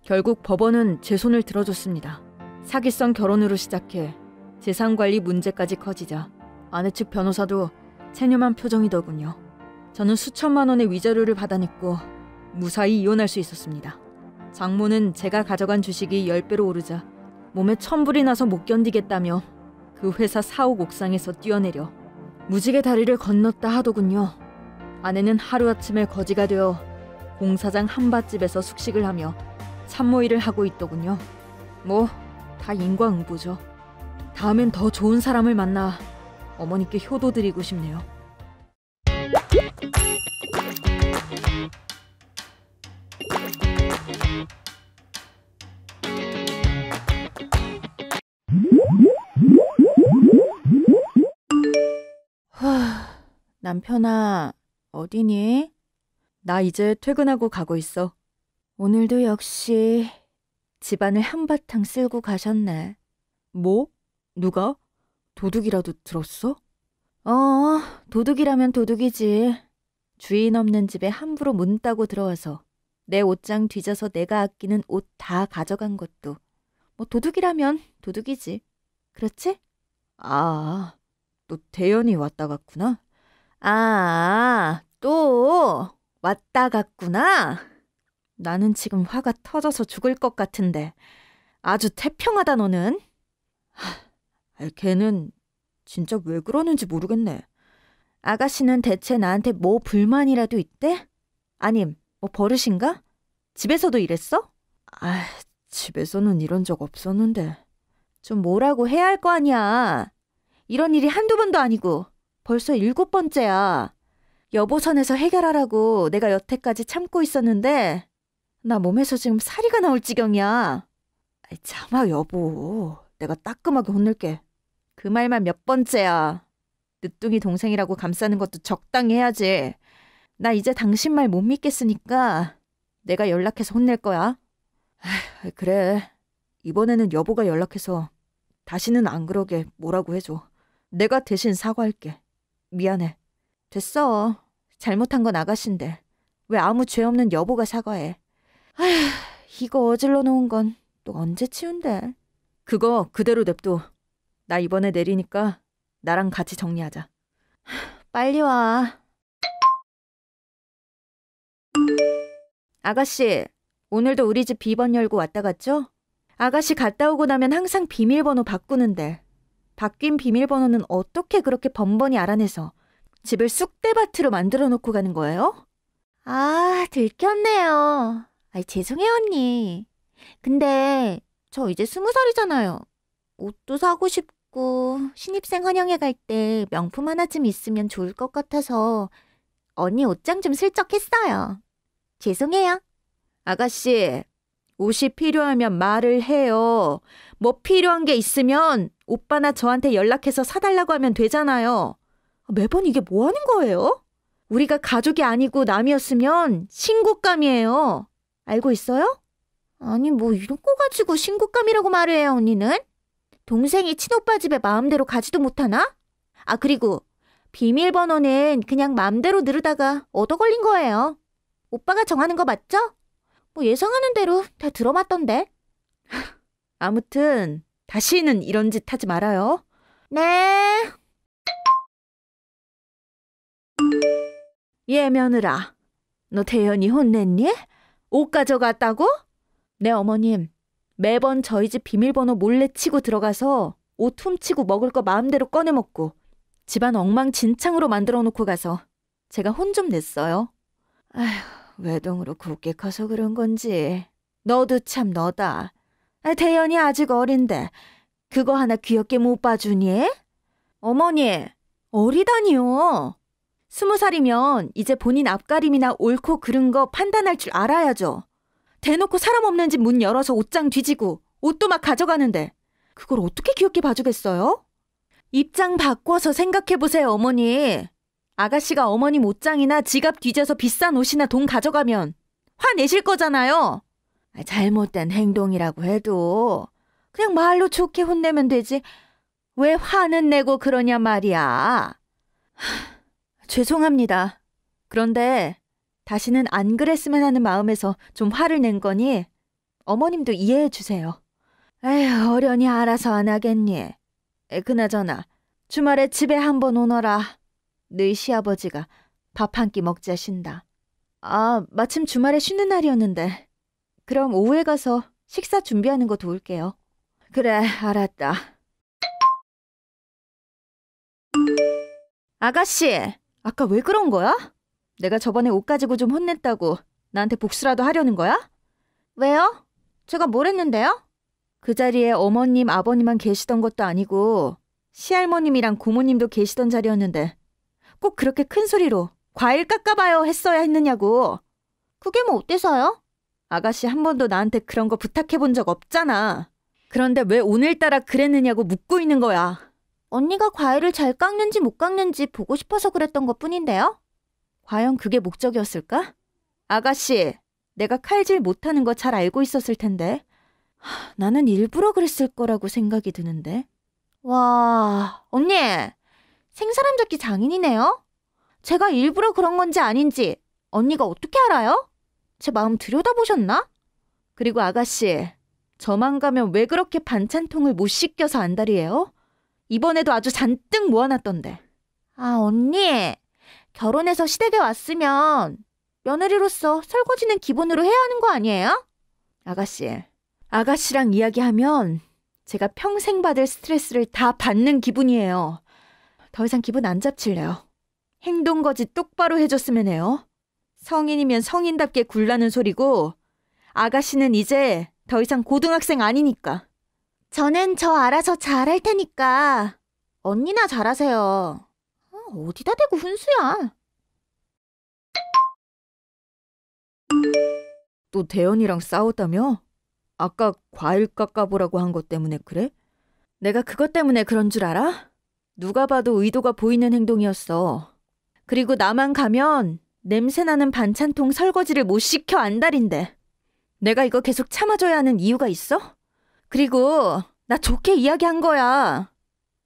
결국 법원은 제 손을 들어줬습니다. 사기성 결혼으로 시작해 재산관리 문제까지 커지자 아내 측 변호사도 체념한 표정이더군요. 저는 수천만 원의 위자료를 받아냈고 무사히 이혼할 수 있었습니다. 장모는 제가 가져간 주식이 10배로 오르자 몸에 천불이 나서 못 견디겠다며 그 회사 사옥 옥상에서 뛰어내려 무지개 다리를 건넜다 하더군요. 아내는 하루아침에 거지가 되어 공사장 한밭집에서 숙식을 하며 참모일을 하고 있더군요. 뭐, 다 인과응보죠. 다음엔 더 좋은 사람을 만나 어머니께 효도 드리고 싶네요. 하, 남편아, 어디니? 나 이제 퇴근하고 가고 있어. 오늘도 역시 집안을 한바탕 쓸고 가셨네. 뭐? 누가? 도둑이라도 들었어? 어, 어, 도둑이라면 도둑이지. 주인 없는 집에 함부로 문 따고 들어와서 내 옷장 뒤져서 내가 아끼는 옷 다 가져간 것도 뭐 도둑이라면 도둑이지. 그렇지? 아, 또대연이 왔다 갔구나. 아, 또 왔다 갔구나. 나는 지금 화가 터져서 죽을 것 같은데 아주 태평하다 너는. 하. 걔는 진짜 왜 그러는지 모르겠네. 아가씨는 대체 나한테 뭐 불만이라도 있대? 아님, 뭐 버릇인가? 집에서도 이랬어? 아, 집에서는 이런 적 없었는데. 좀 뭐라고 해야 할 거 아니야. 이런 일이 한두 번도 아니고 벌써 일곱 번째야. 여보선에서 해결하라고 내가 여태까지 참고 있었는데 나 몸에서 지금 사리가 나올 지경이야. 참아 여보. 내가 따끔하게 혼낼게. 그 말만 몇 번째야. 늦둥이 동생이라고 감싸는 것도 적당히 해야지. 나 이제 당신 말 못 믿겠으니까 내가 연락해서 혼낼 거야. 에휴, 그래. 이번에는 여보가 연락해서 다시는 안 그러게 뭐라고 해줘. 내가 대신 사과할게. 미안해. 됐어. 잘못한 건 아가씨인데. 왜 아무 죄 없는 여보가 사과해. 아휴, 이거 어질러 놓은 건 또 언제 치운대. 그거 그대로 냅둬. 나 이번에 내리니까 나랑 같이 정리하자. 빨리 와. 아가씨, 오늘도 우리 집 비번 열고 왔다 갔죠? 아가씨 갔다 오고 나면 항상 비밀번호 바꾸는데 바뀐 비밀번호는 어떻게 그렇게 번번이 알아내서 집을 쑥대밭으로 만들어 놓고 가는 거예요? 아, 들켰네요. 아이, 죄송해요, 언니. 근데 저 이제 스무 살이잖아요. 옷도 사고 싶고 있고 신입생 환영회 갈 때 명품 하나쯤 있으면 좋을 것 같아서 언니 옷장 좀 슬쩍 했어요. 죄송해요. 아가씨, 옷이 필요하면 말을 해요. 뭐 필요한 게 있으면 오빠나 저한테 연락해서 사달라고 하면 되잖아요. 매번 이게 뭐 하는 거예요? 우리가 가족이 아니고 남이었으면 신고감이에요. 알고 있어요? 아니, 뭐 이런 거 가지고 신고감이라고 말해요, 언니는? 동생이 친오빠 집에 마음대로 가지도 못하나? 아, 그리고 비밀번호는 그냥 맘대로 누르다가 얻어 걸린 거예요. 오빠가 정하는 거 맞죠? 뭐 예상하는 대로 다 들어맞던데. 아무튼 다시는 이런 짓 하지 말아요. 네. 예, 며느라. 너 대현이 혼냈니? 옷 가져갔다고? 네, 어머님. 매번 저희 집 비밀번호 몰래 치고 들어가서 옷 훔치고 먹을 거 마음대로 꺼내 먹고 집안 엉망진창으로 만들어 놓고 가서 제가 혼 좀 냈어요. 아휴, 외동으로 곱게 커서 그런 건지. 너도 참 너다. 아, 대현이 아직 어린데 그거 하나 귀엽게 못 봐주니? 어머니, 어리다니요. 스무 살이면 이제 본인 앞가림이나 옳고 그른 거 판단할 줄 알아야죠. 대놓고 사람 없는 집 문 열어서 옷장 뒤지고 옷도 막 가져가는데 그걸 어떻게 귀엽게 봐주겠어요? 입장 바꿔서 생각해보세요, 어머니. 아가씨가 어머님 옷장이나 지갑 뒤져서 비싼 옷이나 돈 가져가면 화내실 거잖아요. 잘못된 행동이라고 해도 그냥 말로 좋게 혼내면 되지. 왜 화는 내고 그러냐 말이야. 하, 죄송합니다. 그런데 다시는 안 그랬으면 하는 마음에서 좀 화를 낸 거니 어머님도 이해해 주세요. 에휴, 어련히 알아서 안 하겠니. 그나저나 주말에 집에 한번 오너라. 너희 시아버지가 밥 한 끼 먹자신다. 아, 마침 주말에 쉬는 날이었는데. 그럼 오후에 가서 식사 준비하는 거 도울게요. 그래, 알았다. 아가씨, 아까 왜 그런 거야? 내가 저번에 옷 가지고 좀 혼냈다고 나한테 복수라도 하려는 거야? 왜요? 제가 뭘 했는데요? 그 자리에 어머님, 아버님만 계시던 것도 아니고 시할머님이랑 고모님도 계시던 자리였는데 꼭 그렇게 큰 소리로 과일 깎아봐요 했어야 했느냐고. 그게 뭐 어때서요? 아가씨 한 번도 나한테 그런 거 부탁해 본 적 없잖아. 그런데 왜 오늘따라 그랬느냐고 묻고 있는 거야. 언니가 과일을 잘 깎는지 못 깎는지 보고 싶어서 그랬던 것 뿐인데요? 과연 그게 목적이었을까? 아가씨, 내가 칼질 못하는 거 잘 알고 있었을 텐데. 하, 나는 일부러 그랬을 거라고 생각이 드는데. 와, 언니! 생사람 잡기 장인이네요? 제가 일부러 그런 건지 아닌지 언니가 어떻게 알아요? 제 마음 들여다보셨나? 그리고 아가씨, 저만 가면 왜 그렇게 반찬통을 못 씻겨서 안달이에요? 이번에도 아주 잔뜩 모아놨던데. 아, 언니. 결혼해서 시댁에 왔으면 며느리로서 설거지는 기본으로 해야 하는 거 아니에요? 아가씨, 아가씨랑 이야기하면 제가 평생 받을 스트레스를 다 받는 기분이에요. 더 이상 기분 안 잡칠래요. 행동 거지 똑바로 해줬으면 해요. 성인이면 성인답게 굴라는 소리고 아가씨는 이제 더 이상 고등학생 아니니까. 저는 저 알아서 잘할 테니까 언니나 잘하세요. 어디다 대고 훈수야? 또 대현이랑 싸웠다며? 아까 과일 깎아보라고 한 것 때문에 그래? 내가 그것 때문에 그런 줄 알아? 누가 봐도 의도가 보이는 행동이었어. 그리고 나만 가면 냄새나는 반찬통 설거지를 못 시켜 안달인데. 내가 이거 계속 참아줘야 하는 이유가 있어? 그리고 나 좋게 이야기한 거야.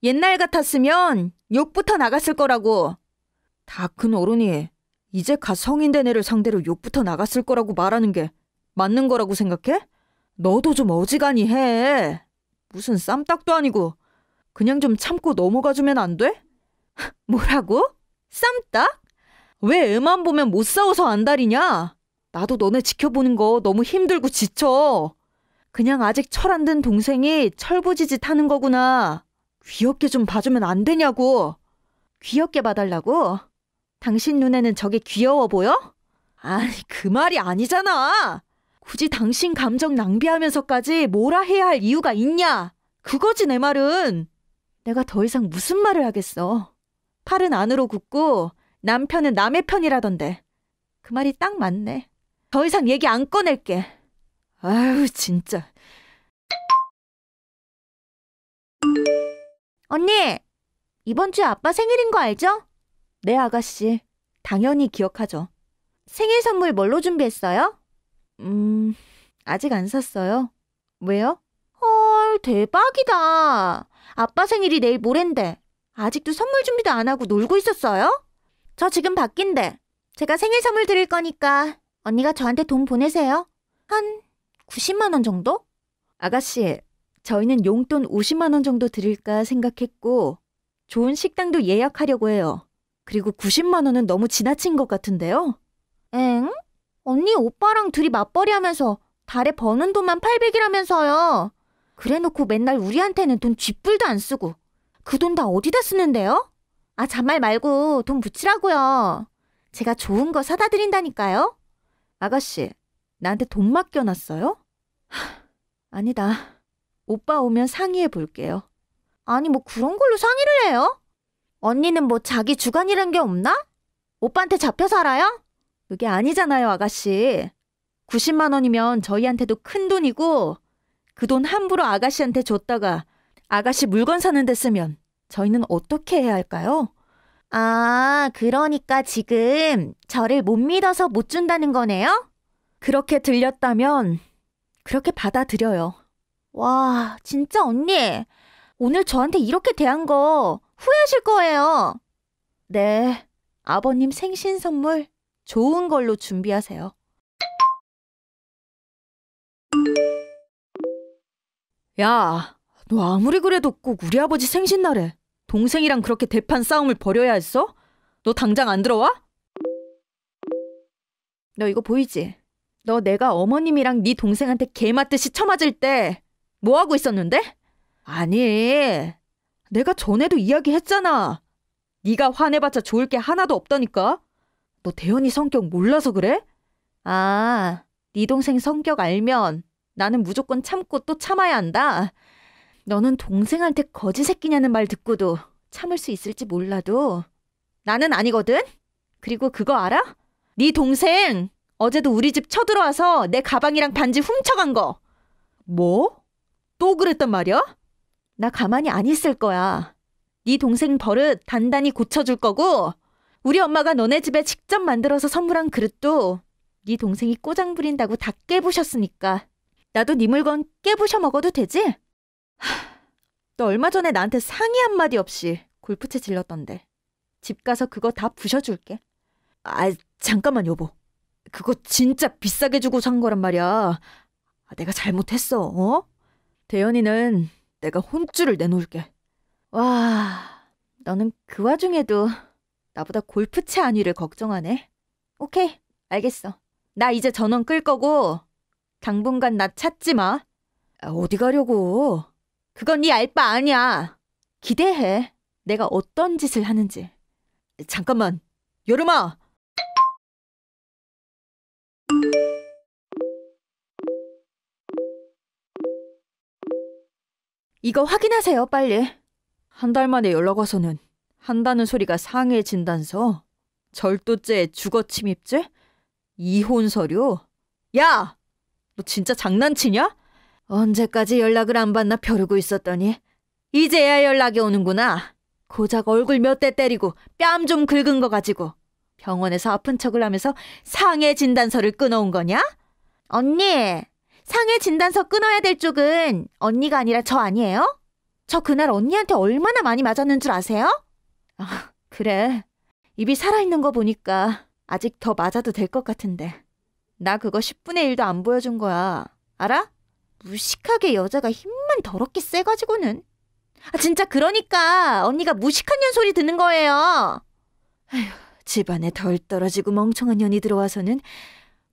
옛날 같았으면 욕부터 나갔을 거라고. 다 큰 어른이 이제 가 성인 된 애를 상대로 욕부터 나갔을 거라고 말하는 게 맞는 거라고 생각해? 너도 좀 어지간히 해. 무슨 쌈딱도 아니고 그냥 좀 참고 넘어가주면 안 돼? 뭐라고? 쌈딱? 왜 애만 보면 못 싸워서 안달이냐? 나도 너네 지켜보는 거 너무 힘들고 지쳐. 그냥 아직 철 안 든 동생이 철부지짓 하는 거구나. 귀엽게 좀 봐주면 안 되냐고. 귀엽게 봐달라고? 당신 눈에는 저게 귀여워 보여? 아니, 그 말이 아니잖아. 굳이 당신 감정 낭비하면서까지 뭐라 해야 할 이유가 있냐? 그거지 내 말은. 내가 더 이상 무슨 말을 하겠어. 팔은 안으로 굽고 남편은 남의 편이라던데. 그 말이 딱 맞네. 더 이상 얘기 안 꺼낼게. 아유, 진짜. 언니, 이번 주에 아빠 생일인 거 알죠? 네, 아가씨. 당연히 기억하죠. 생일 선물 뭘로 준비했어요? 음, 아직 안 샀어요. 왜요? 헐, 대박이다. 아빠 생일이 내일 모레데 아직도 선물 준비도 안 하고 놀고 있었어요? 저 지금 바뀐데 제가 생일 선물 드릴 거니까 언니가 저한테 돈 보내세요. 한 90만 원 정도? 아가씨, 저희는 용돈 50만 원 정도 드릴까 생각했고 좋은 식당도 예약하려고 해요. 그리고 90만 원은 너무 지나친 것 같은데요. 엥? 언니 오빠랑 둘이 맞벌이 하면서 달에 버는 돈만 800이라면서요. 그래놓고 맨날 우리한테는 돈 쥐뿔도 안 쓰고 그 돈 다 어디다 쓰는데요? 아 잔말 말고 돈 붙이라고요. 제가 좋은 거 사다 드린다니까요. 아가씨, 나한테 돈 맡겨놨어요? 하, 아니다. 오빠 오면 상의해 볼게요. 아니 뭐 그런 걸로 상의를 해요? 언니는 뭐 자기 주관이란 게 없나? 오빠한테 잡혀 살아요? 그게 아니잖아요, 아가씨. 90만 원이면 저희한테도 큰 돈이고 그 돈 함부로 아가씨한테 줬다가 아가씨 물건 사는 데 쓰면 저희는 어떻게 해야 할까요? 아, 그러니까 지금 저를 못 믿어서 못 준다는 거네요? 그렇게 들렸다면 그렇게 받아들여요. 와, 진짜 언니. 오늘 저한테 이렇게 대한 거 후회하실 거예요. 네. 아버님 생신 선물 좋은 걸로 준비하세요. 야, 너 아무리 그래도 꼭 우리 아버지 생신날에 동생이랑 그렇게 대판 싸움을 벌여야 했어? 너 당장 안 들어와? 너 이거 보이지? 너 내가 어머님이랑 네 동생한테 개 맞듯이 쳐맞을 때뭐 하고 있었는데? 아니, 내가 전에도 이야기했잖아. 네가 화내봤자 좋을 게 하나도 없다니까. 너 대현이 성격 몰라서 그래? 아, 네 동생 성격 알면 나는 무조건 참고 또 참아야 한다. 너는 동생한테 거지 새끼냐는 말 듣고도 참을 수 있을지 몰라도 나는 아니거든. 그리고 그거 알아? 네 동생 어제도 우리 집 쳐들어와서 내 가방이랑 반지 훔쳐간 거. 뭐? 또 그랬단 말이야? 나 가만히 안 있을 거야. 네 동생 버릇 단단히 고쳐줄 거고 우리 엄마가 너네 집에 직접 만들어서 선물한 그릇도 네 동생이 꼬장 부린다고 다 깨부셨으니까 나도 네 물건 깨부셔 먹어도 되지? 하, 너 얼마 전에 나한테 상의 한마디 없이 골프채 질렀던데 집 가서 그거 다 부셔줄게. 아 잠깐만 여보 그거 진짜 비싸게 주고 산 거란 말이야. 아, 내가 잘못했어 어? 대현이는 내가 혼쭐을 내놓을게. 와, 너는 그 와중에도 나보다 골프채 안위를 걱정하네. 오케이, 알겠어. 나 이제 전원 끌 거고 당분간 나 찾지 마. 아, 어디 가려고? 그건 네 알바 아니야. 기대해. 내가 어떤 짓을 하는지. 잠깐만, 여름아. 이거 확인하세요, 빨리. 한 달 만에 연락 와서는 한다는 소리가 상해 진단서, 절도죄, 주거 침입죄, 이혼 서류. 야, 너 진짜 장난치냐? 언제까지 연락을 안 받나 벼르고 있었더니 이제야 연락이 오는구나. 고작 얼굴 몇 대 때리고 뺨 좀 긁은 거 가지고 병원에서 아픈 척을 하면서 상해 진단서를 끊어온 거냐? 언니, 상해 진단서 끊어야 될 쪽은 언니가 아니라 저 아니에요? 저 그날 언니한테 얼마나 많이 맞았는 줄 아세요? 아, 그래. 입이 살아있는 거 보니까 아직 더 맞아도 될 것 같은데. 나 그거 10분의 1도 안 보여준 거야. 알아? 무식하게 여자가 힘만 더럽게 세가지고는. 아, 진짜 그러니까 언니가 무식한 년 소리 듣는 거예요. 에휴, 집안에 덜 떨어지고 멍청한 년이 들어와서는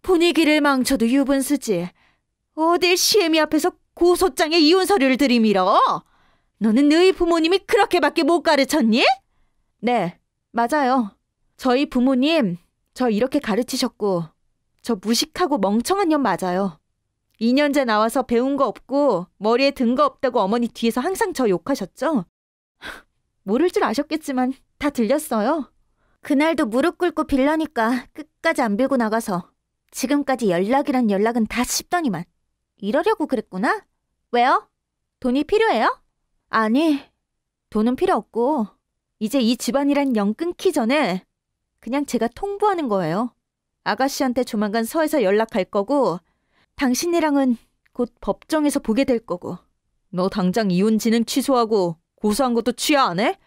분위기를 망쳐도 유분수지. 어딜 시애미 앞에서 고소장의 이혼 서류를 들이밀어? 너는 너희 네 부모님이 그렇게밖에 못 가르쳤니? 네, 맞아요. 저희 부모님 저 이렇게 가르치셨고 저 무식하고 멍청한 년 맞아요. 2년째 나와서 배운 거 없고 머리에 든 거 없다고 어머니 뒤에서 항상 저 욕하셨죠? 모를 줄 아셨겠지만 다 들렸어요. 그날도 무릎 꿇고 빌라니까 끝까지 안 빌고 나가서 지금까지 연락이란 연락은 다 씹더니만 이러려고 그랬구나? 왜요? 돈이 필요해요? 아니, 돈은 필요 없고, 이제 이 집안이란 영 끊기 전에 그냥 제가 통보하는 거예요. 아가씨한테 조만간 서에서 연락할 거고, 당신이랑은 곧 법정에서 보게 될 거고. 너 당장 이혼 진행 취소하고 고소한 것도 취하 안 해?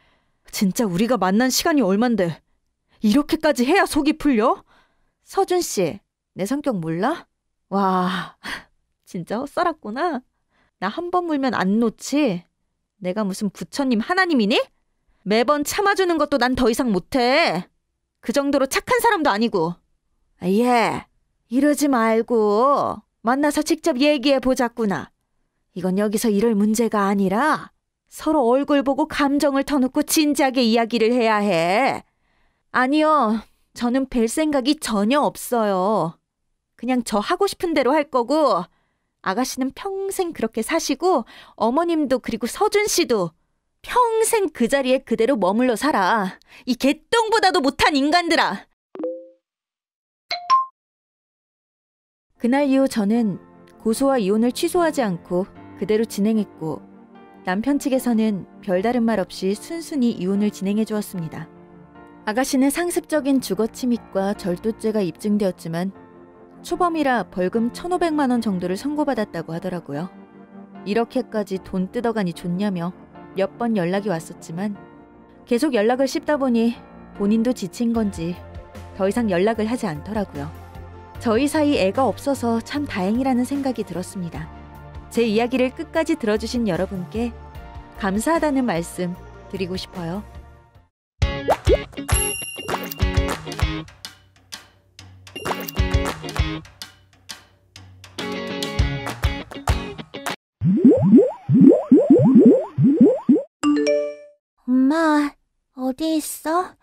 진짜 우리가 만난 시간이 얼만데 이렇게까지 해야 속이 풀려? 서준 씨, 내 성격 몰라? 와, 진짜 헛살았구나. 나 한 번 물면 안 놓지. 내가 무슨 부처님 하나님이니? 매번 참아주는 것도 난 더 이상 못해. 그 정도로 착한 사람도 아니고. 아, 예, 이러지 말고 만나서 직접 얘기해 보자꾸나. 이건 여기서 이럴 문제가 아니라 서로 얼굴 보고 감정을 터놓고 진지하게 이야기를 해야 해. 아니요, 저는 뵐 생각이 전혀 없어요. 그냥 저 하고 싶은 대로 할 거고 아가씨는 평생 그렇게 사시고 어머님도 그리고 서준 씨도 평생 그 자리에 그대로 머물러 살아. 이 개똥보다도 못한 인간들아. 그날 이후 저는 고소와 이혼을 취소하지 않고 그대로 진행했고 남편 측에서는 별다른 말 없이 순순히 이혼을 진행해 주었습니다. 아가씨는 상습적인 주거 침입과 절도죄가 입증되었지만 초범이라 벌금 1,500만 원 정도를 선고받았다고 하더라고요. 이렇게까지 돈 뜯어가니 좋냐며 몇 번 연락이 왔었지만 계속 연락을 씹다 보니 본인도 지친 건지 더 이상 연락을 하지 않더라고요. 저희 사이 애가 없어서 참 다행이라는 생각이 들었습니다. 제 이야기를 끝까지 들어주신 여러분께 감사하다는 말씀 드리고 싶어요. 엄마, 어디 있어?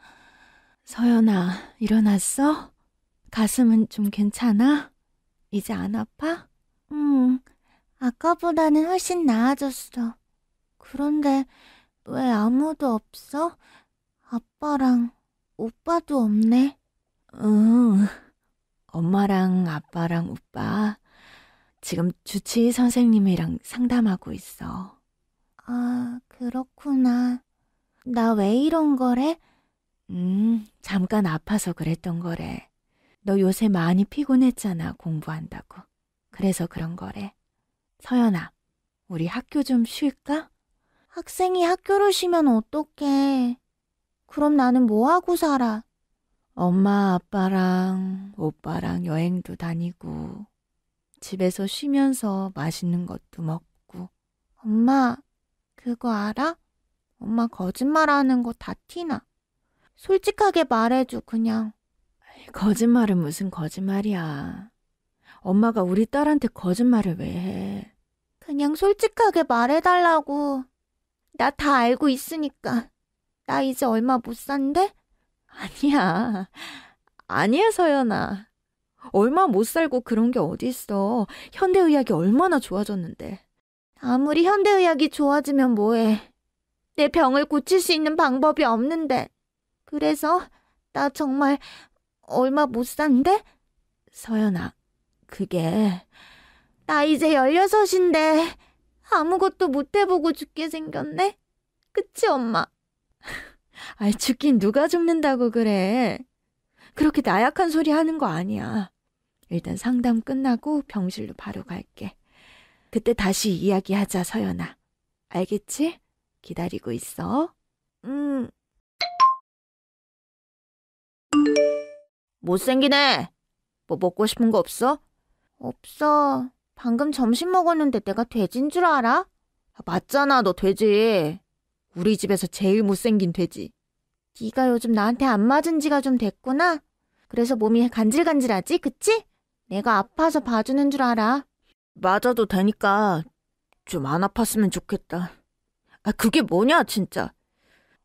서연아, 일어났어? 가슴은 좀 괜찮아? 이제 안 아파? 응, 아까보다는 훨씬 나아졌어. 그런데 왜 아무도 없어? 아빠랑 오빠도 없네. 응. 엄마랑 아빠랑 오빠, 지금 주치의 선생님이랑 상담하고 있어. 아, 그렇구나. 나 왜 이런 거래? 음, 잠깐 아파서 그랬던 거래. 너 요새 많이 피곤했잖아, 공부한다고. 그래서 그런 거래. 서연아, 우리 학교 좀 쉴까? 학생이 학교를 쉬면 어떡해. 그럼 나는 뭐하고 살아? 엄마, 아빠랑 오빠랑 여행도 다니고, 집에서 쉬면서 맛있는 것도 먹고. 엄마, 그거 알아? 엄마 거짓말 하는 거 다 티나. 솔직하게 말해줘, 그냥. 거짓말은 무슨 거짓말이야. 엄마가 우리 딸한테 거짓말을 왜 해? 그냥 솔직하게 말해달라고. 나 다 알고 있으니까. 나 이제 얼마 못 산대? 아니야. 아니야, 서연아. 얼마 못 살고 그런 게어디있어 현대의학이 얼마나 좋아졌는데. 아무리 현대의학이 좋아지면 뭐해. 내 병을 고칠 수 있는 방법이 없는데. 그래서 나 정말 얼마 못 산데? 서연아, 그게. 나 이제 열여섯인데 아무것도 못 해보고 죽게 생겼네? 그치, 엄마? 아이, 죽긴 누가 죽는다고 그래. 그렇게 나약한 소리 하는 거 아니야. 일단 상담 끝나고 병실로 바로 갈게. 그때 다시 이야기하자, 서연아. 알겠지? 기다리고 있어. 응. 음. 못생기네. 뭐 먹고 싶은 거 없어? 없어. 방금 점심 먹었는데 내가 돼진 줄 알아? 아, 맞잖아, 너 돼지. 우리 집에서 제일 못생긴 돼지. 네가 요즘 나한테 안 맞은 지가 좀 됐구나. 그래서 몸이 간질간질하지, 그치? 내가 아파서 봐주는 줄 알아. 맞아도 되니까 좀 안 아팠으면 좋겠다. 아, 그게 뭐냐, 진짜.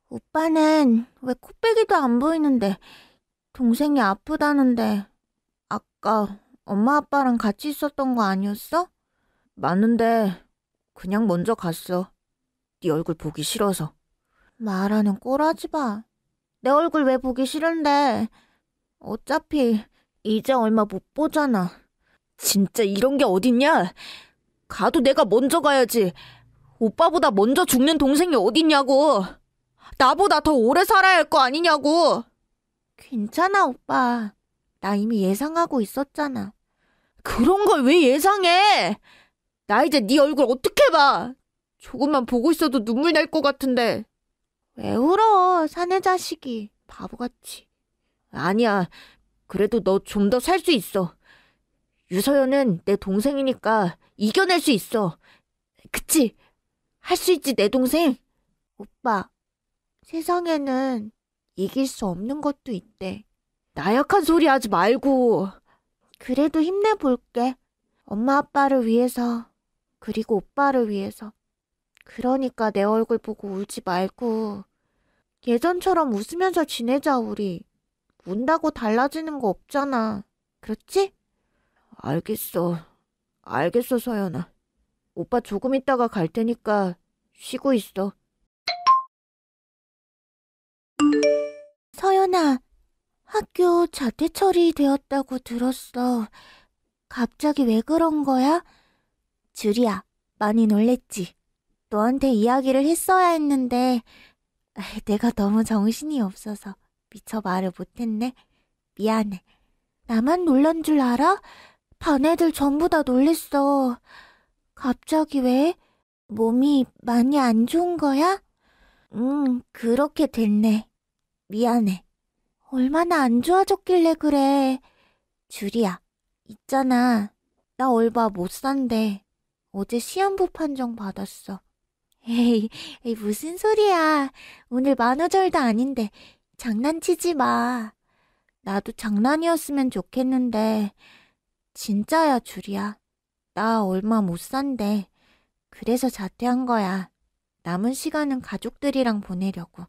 오빠는 왜 코빼기도 안 보이는데 동생이 아프다는데 아까 엄마 아빠랑 같이 있었던 거 아니었어? 맞는데 그냥 먼저 갔어. 네 얼굴 보기 싫어서. 말하는 꼬라지 봐. 내 얼굴 왜 보기 싫은데. 어차피 이제 얼마 못 보잖아. 진짜 이런 게 어딨냐? 가도 내가 먼저 가야지. 오빠보다 먼저 죽는 동생이 어딨냐고. 나보다 더 오래 살아야 할 거 아니냐고. 괜찮아, 오빠. 나 이미 예상하고 있었잖아. 그런 걸 왜 예상해? 나 이제 네 얼굴 어떻게 봐? 조금만 보고 있어도 눈물 날 것 같은데. 왜 울어, 사내 자식이. 바보같이. 아니야. 그래도 너 좀 더 살 수 있어. 유서연은 내 동생이니까 이겨낼 수 있어. 그치? 할 수 있지, 내 동생? 오빠, 세상에는 이길 수 없는 것도 있대. 나약한 소리 하지 말고. 그래도 힘내볼게. 엄마 아빠를 위해서, 그리고 오빠를 위해서. 그러니까 내 얼굴 보고 울지 말고. 예전처럼 웃으면서 지내자, 우리. 운다고 달라지는 거 없잖아. 그렇지? 알겠어. 알겠어, 서연아. 오빠 조금 있다가 갈 테니까 쉬고 있어. 서연아, 학교 자퇴 처리되었다고 들었어. 갑자기 왜 그런 거야? 주리야, 많이 놀랬지? 너한테 이야기를 했어야 했는데 내가 너무 정신이 없어서 미처 말을 못했네. 미안해. 나만 놀란 줄 알아? 반 애들 전부 다 놀랬어. 갑자기 왜? 몸이 많이 안 좋은 거야? 응, 그렇게 됐네. 미안해. 얼마나 안 좋아졌길래 그래. 주리야, 있잖아. 나 얼마 못 산대. 어제 시한부 판정 받았어. 에이, 에이, 무슨 소리야. 오늘 만우절도 아닌데 장난치지 마. 나도 장난이었으면 좋겠는데 진짜야, 줄이야. 나 얼마 못 산대. 그래서 자퇴한 거야. 남은 시간은 가족들이랑 보내려고.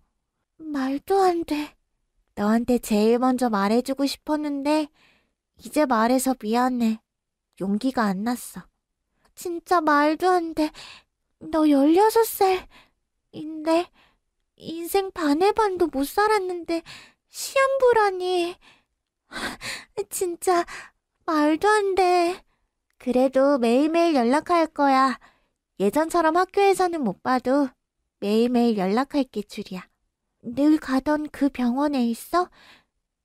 말도 안 돼. 너한테 제일 먼저 말해주고 싶었는데 이제 말해서 미안해. 용기가 안 났어. 진짜 말도 안 돼. 너 16살인데 인생 반의 반도 못 살았는데 시험 보라니. 진짜 말도 안 돼. 그래도 매일매일 연락할 거야. 예전처럼 학교에서는 못 봐도 매일매일 연락할게 줄이야. 늘 가던 그 병원에 있어?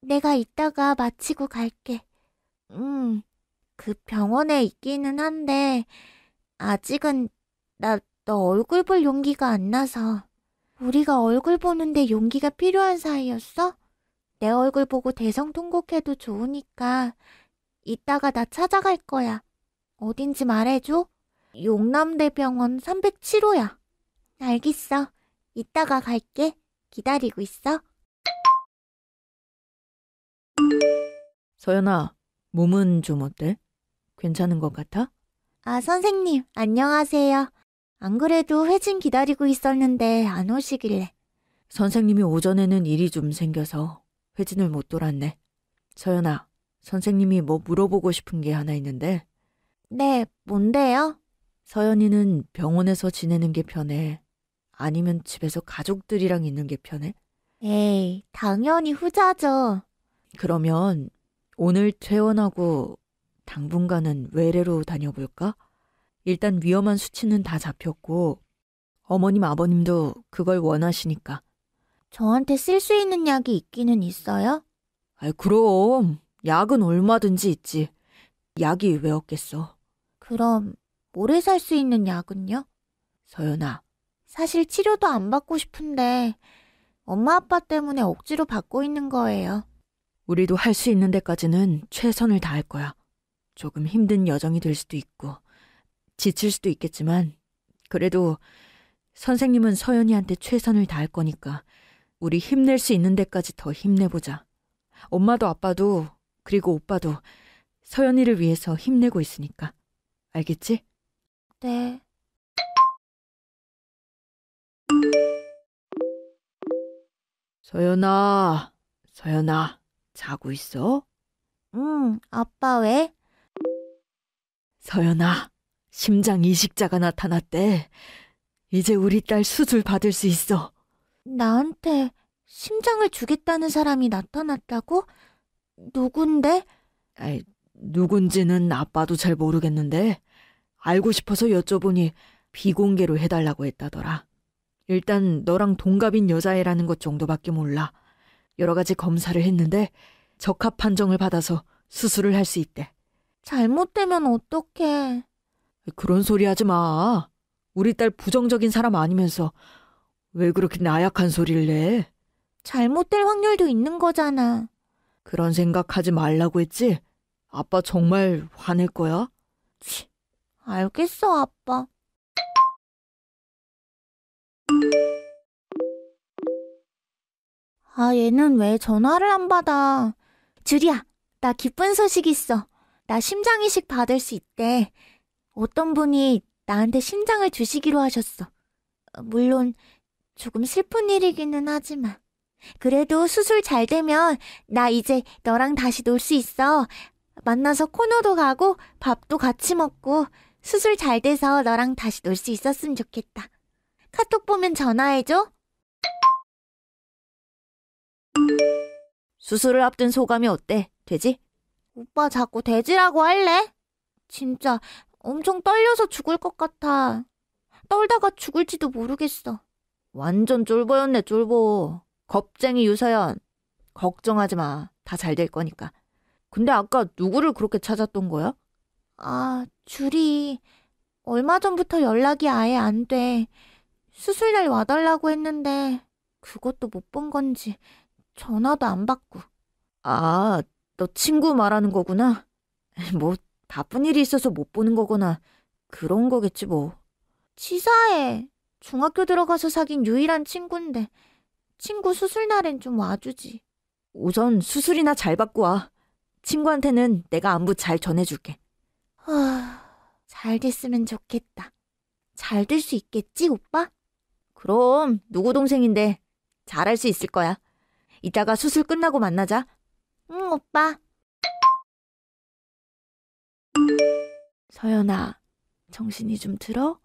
내가 이따가 마치고 갈게. 음, 그 병원에 있기는 한데 아직은 나, 너 얼굴 볼 용기가 안 나서. 우리가 얼굴 보는데 용기가 필요한 사이였어? 내 얼굴 보고 대성 통곡해도 좋으니까 이따가 나 찾아갈 거야. 어딘지 말해줘. 용남대병원 307호야. 알겠어. 이따가 갈게. 기다리고 있어. 서연아, 몸은 좀 어때? 괜찮은 것 같아? 아, 선생님, 안녕하세요. 안 그래도 회진 기다리고 있었는데 안 오시길래. 선생님이 오전에는 일이 좀 생겨서 회진을 못 돌았네. 서연아, 선생님이 뭐 물어보고 싶은 게 하나 있는데. 네, 뭔데요? 서연이는 병원에서 지내는 게 편해. 아니면 집에서 가족들이랑 있는 게 편해? 에이, 당연히 후자죠. 그러면 오늘 퇴원하고 당분간은 외래로 다녀볼까? 일단 위험한 수치는 다 잡혔고 어머님 아버님도 그걸 원하시니까. 저한테 쓸 수 있는 약이 있기는 있어요? 아이 그럼 약은 얼마든지 있지. 약이 왜 없겠어? 그럼 오래 살 수 있는 약은요? 서연아. 사실 치료도 안 받고 싶은데 엄마 아빠 때문에 억지로 받고 있는 거예요. 우리도 할 수 있는 데까지는 최선을 다할 거야. 조금 힘든 여정이 될 수도 있고. 지칠 수도 있겠지만 그래도 선생님은 서연이한테 최선을 다할 거니까 우리 힘낼 수 있는 데까지 더 힘내보자. 엄마도 아빠도 그리고 오빠도 서연이를 위해서 힘내고 있으니까. 알겠지? 네. 서연아, 서연아, 자고 있어? 응, 아빠 왜? 서연아, 심장 이식자가 나타났대. 이제 우리 딸 수술 받을 수 있어. 나한테 심장을 주겠다는 사람이 나타났다고? 누군데? 아이, 누군지는 아빠도 잘 모르겠는데 알고 싶어서 여쭤보니 비공개로 해달라고 했다더라. 일단 너랑 동갑인 여자애라는 것 정도밖에 몰라. 여러 가지 검사를 했는데 적합 판정을 받아서 수술을 할 수 있대. 잘못되면 어떡해. 그런 소리 하지 마. 우리 딸 부정적인 사람 아니면서 왜 그렇게 나약한 소리를 내? 잘못될 확률도 있는 거잖아. 그런 생각하지 말라고 했지? 아빠 정말 화낼 거야? 치, 알겠어, 아빠. 아, 얘는 왜 전화를 안 받아? 주리야, 나 기쁜 소식 있어. 나 심장이식 받을 수 있대. 어떤 분이 나한테 심장을 주시기로 하셨어. 물론 조금 슬픈 일이기는 하지만. 그래도 수술 잘 되면 나 이제 너랑 다시 놀 수 있어. 만나서 코너도 가고 밥도 같이 먹고 수술 잘 돼서 너랑 다시 놀 수 있었으면 좋겠다. 카톡 보면 전화해줘. 수술을 앞둔 소감이 어때? 되지? 오빠 자꾸 돼지라고 할래? 진짜 엄청 떨려서 죽을 것 같아. 떨다가 죽을지도 모르겠어. 완전 쫄보였네, 쫄보. 겁쟁이 유서연. 걱정하지 마. 다 잘 될 거니까. 근데 아까 누구를 그렇게 찾았던 거야? 아, 줄이 얼마 전부터 연락이 아예 안 돼. 수술날 와달라고 했는데 그것도 못 본 건지 전화도 안 받고. 아, 너 친구 말하는 거구나. 뭐 바쁜 일이 있어서 못 보는 거거나 그런 거겠지 뭐. 치사해. 중학교 들어가서 사귄 유일한 친구인데 친구 수술 날엔 좀 와주지. 우선 수술이나 잘 받고 와. 친구한테는 내가 안부 잘 전해줄게. 하... 아, 잘 됐으면 좋겠다. 잘 될 수 있겠지, 오빠? 그럼 누구 동생인데 잘할 수 있을 거야. 이따가 수술 끝나고 만나자. 응, 오빠. 서연아, 정신이 좀 들어?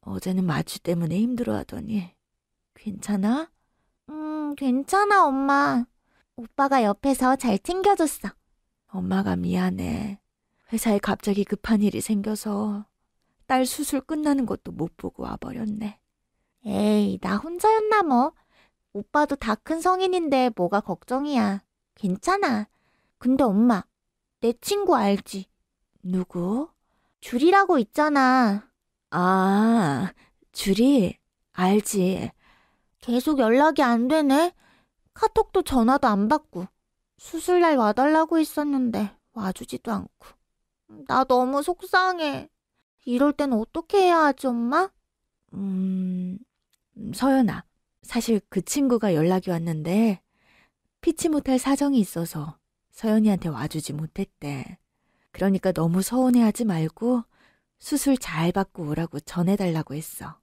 어제는 마취 때문에 힘들어하더니. 괜찮아? 음, 괜찮아, 엄마. 오빠가 옆에서 잘 챙겨줬어. 엄마가 미안해. 회사에 갑자기 급한 일이 생겨서 딸 수술 끝나는 것도 못 보고 와버렸네. 에이, 나 혼자였나 뭐. 오빠도 다 큰 성인인데 뭐가 걱정이야. 괜찮아. 근데 엄마, 내 친구 알지? 누구? 줄이라고 있잖아. 아, 줄이? 알지. 계속 연락이 안 되네. 카톡도 전화도 안 받고. 수술날 와달라고 했었는데 와주지도 않고. 나 너무 속상해. 이럴 땐 어떻게 해야 하지, 엄마? 음, 서연아. 사실 그 친구가 연락이 왔는데 피치 못할 사정이 있어서 서연이한테 와주지 못했대. 그러니까 너무 서운해하지 말고 수술 잘 받고 오라고 전해달라고 했어.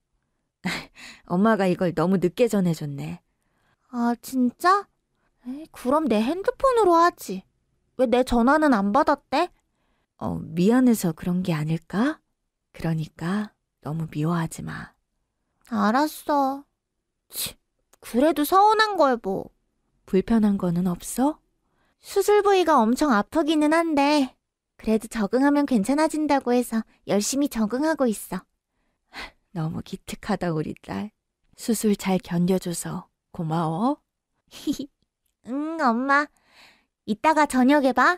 엄마가 이걸 너무 늦게 전해줬네. 아, 진짜? 에이, 그럼 내 핸드폰으로 하지. 왜 내 전화는 안 받았대? 어, 미안해서 그런 게 아닐까? 그러니까 너무 미워하지 마. 알았어. 치, 그래도 서운한 걸 뭐. 불편한 거는 없어? 수술 부위가 엄청 아프기는 한데 그래도 적응하면 괜찮아진다고 해서 열심히 적응하고 있어. 너무 기특하다, 우리 딸. 수술 잘 견뎌줘서 고마워. 응, 엄마. 이따가 저녁에 봐.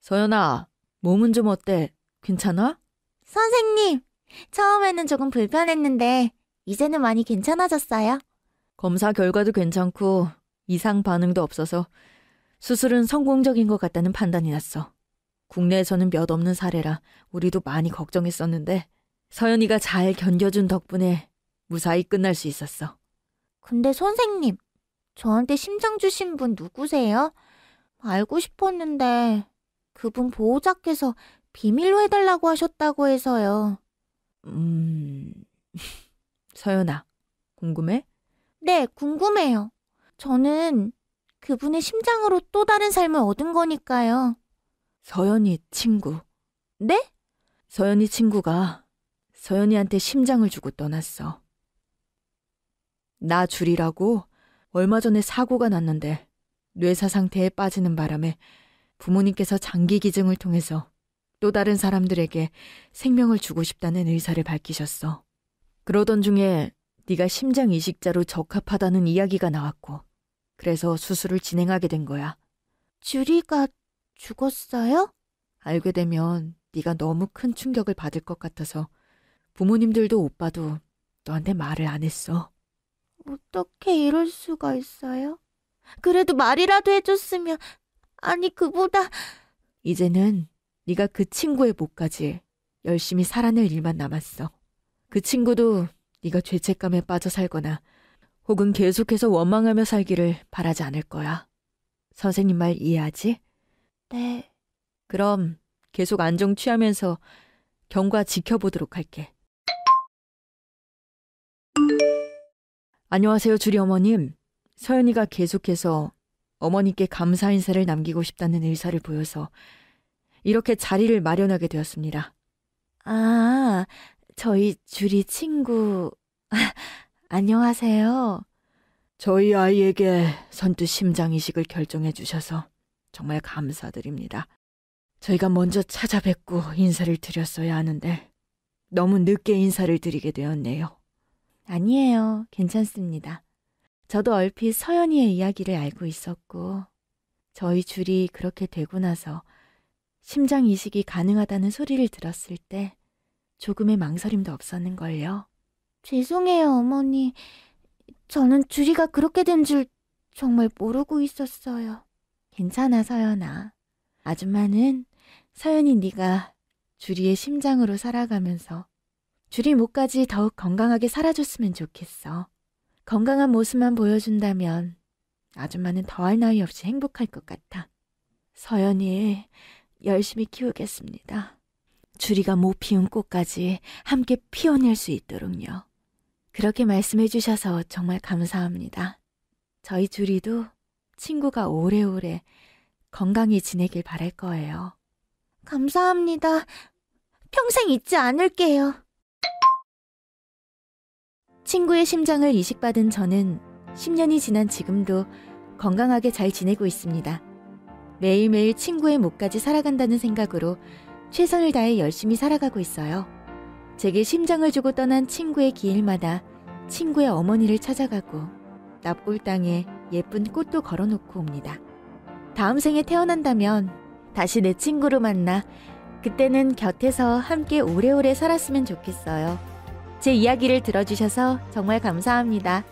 서연아, 몸은 좀 어때? 괜찮아? 선생님, 처음에는 조금 불편했는데 이제는 많이 괜찮아졌어요. 검사 결과도 괜찮고 이상 반응도 없어서 수술은 성공적인 것 같다는 판단이 났어. 국내에서는 몇 없는 사례라 우리도 많이 걱정했었는데 서연이가 잘 견뎌준 덕분에 무사히 끝날 수 있었어. 근데 선생님, 저한테 심장 주신 분 누구세요? 알고 싶었는데 그분 보호자께서 비밀로 해달라고 하셨다고 해서요. 음... 서연아, 궁금해? 네, 궁금해요. 저는 그분의 심장으로 또 다른 삶을 얻은 거니까요. 서연이 친구. 네? 서연이 친구가 서연이한테 심장을 주고 떠났어. 나 줄이라고 얼마 전에 사고가 났는데 뇌사 상태에 빠지는 바람에 부모님께서 장기 기증을 통해서 또 다른 사람들에게 생명을 주고 싶다는 의사를 밝히셨어. 그러던 중에 네가 심장 이식자로 적합하다는 이야기가 나왔고 그래서 수술을 진행하게 된 거야. 주리가 죽었어요? 알게 되면 네가 너무 큰 충격을 받을 것 같아서 부모님들도 오빠도 너한테 말을 안 했어. 어떻게 이럴 수가 있어요? 그래도 말이라도 해줬으면 아니 그보다 이제는 네가 그 친구의 목까지 열심히 살아낼 일만 남았어. 그 친구도 네가 죄책감에 빠져 살거나 혹은 계속해서 원망하며 살기를 바라지 않을 거야. 선생님 말 이해하지? 네. 그럼 계속 안정 취하면서 경과 지켜보도록 할게. 안녕하세요, 주리 어머님. 서연이가 계속해서 어머니께 감사 인사를 남기고 싶다는 의사를 보여서 이렇게 자리를 마련하게 되었습니다. 아, 저희 주리 친구. 안녕하세요. 저희 아이에게 선뜻 심장 이식을 결정해 주셔서 정말 감사드립니다. 저희가 먼저 찾아뵙고 인사를 드렸어야 하는데 너무 늦게 인사를 드리게 되었네요. 아니에요. 괜찮습니다. 저도 얼핏 서연이의 이야기를 알고 있었고 저희 줄이 그렇게 되고 나서 심장 이식이 가능하다는 소리를 들었을 때 조금의 망설임도 없었는걸요. 죄송해요, 어머니. 저는 주리가 그렇게 된 줄 정말 모르고 있었어요. 괜찮아, 서연아. 아줌마는 서연이 네가 주리의 심장으로 살아가면서 주리 목까지 더욱 건강하게 살아줬으면 좋겠어. 건강한 모습만 보여준다면 아줌마는 더할 나위 없이 행복할 것 같아. 서연이 열심히 키우겠습니다. 주리가 못 피운 꽃까지 함께 피워낼 수 있도록요. 그렇게 말씀해 주셔서 정말 감사합니다. 저희 둘이도 친구가 오래오래 건강히 지내길 바랄 거예요. 감사합니다. 평생 잊지 않을게요. 친구의 심장을 이식받은 저는 10년이 지난 지금도 건강하게 잘 지내고 있습니다. 매일매일 친구의 몫까지 살아간다는 생각으로 최선을 다해 열심히 살아가고 있어요. 제게 심장을 주고 떠난 친구의 기일마다 친구의 어머니를 찾아가고 납골 당에 예쁜 꽃도 걸어놓고 옵니다. 다음 생에 태어난다면 다시 내 친구로 만나 그때는 곁에서 함께 오래오래 살았으면 좋겠어요. 제 이야기를 들어주셔서 정말 감사합니다.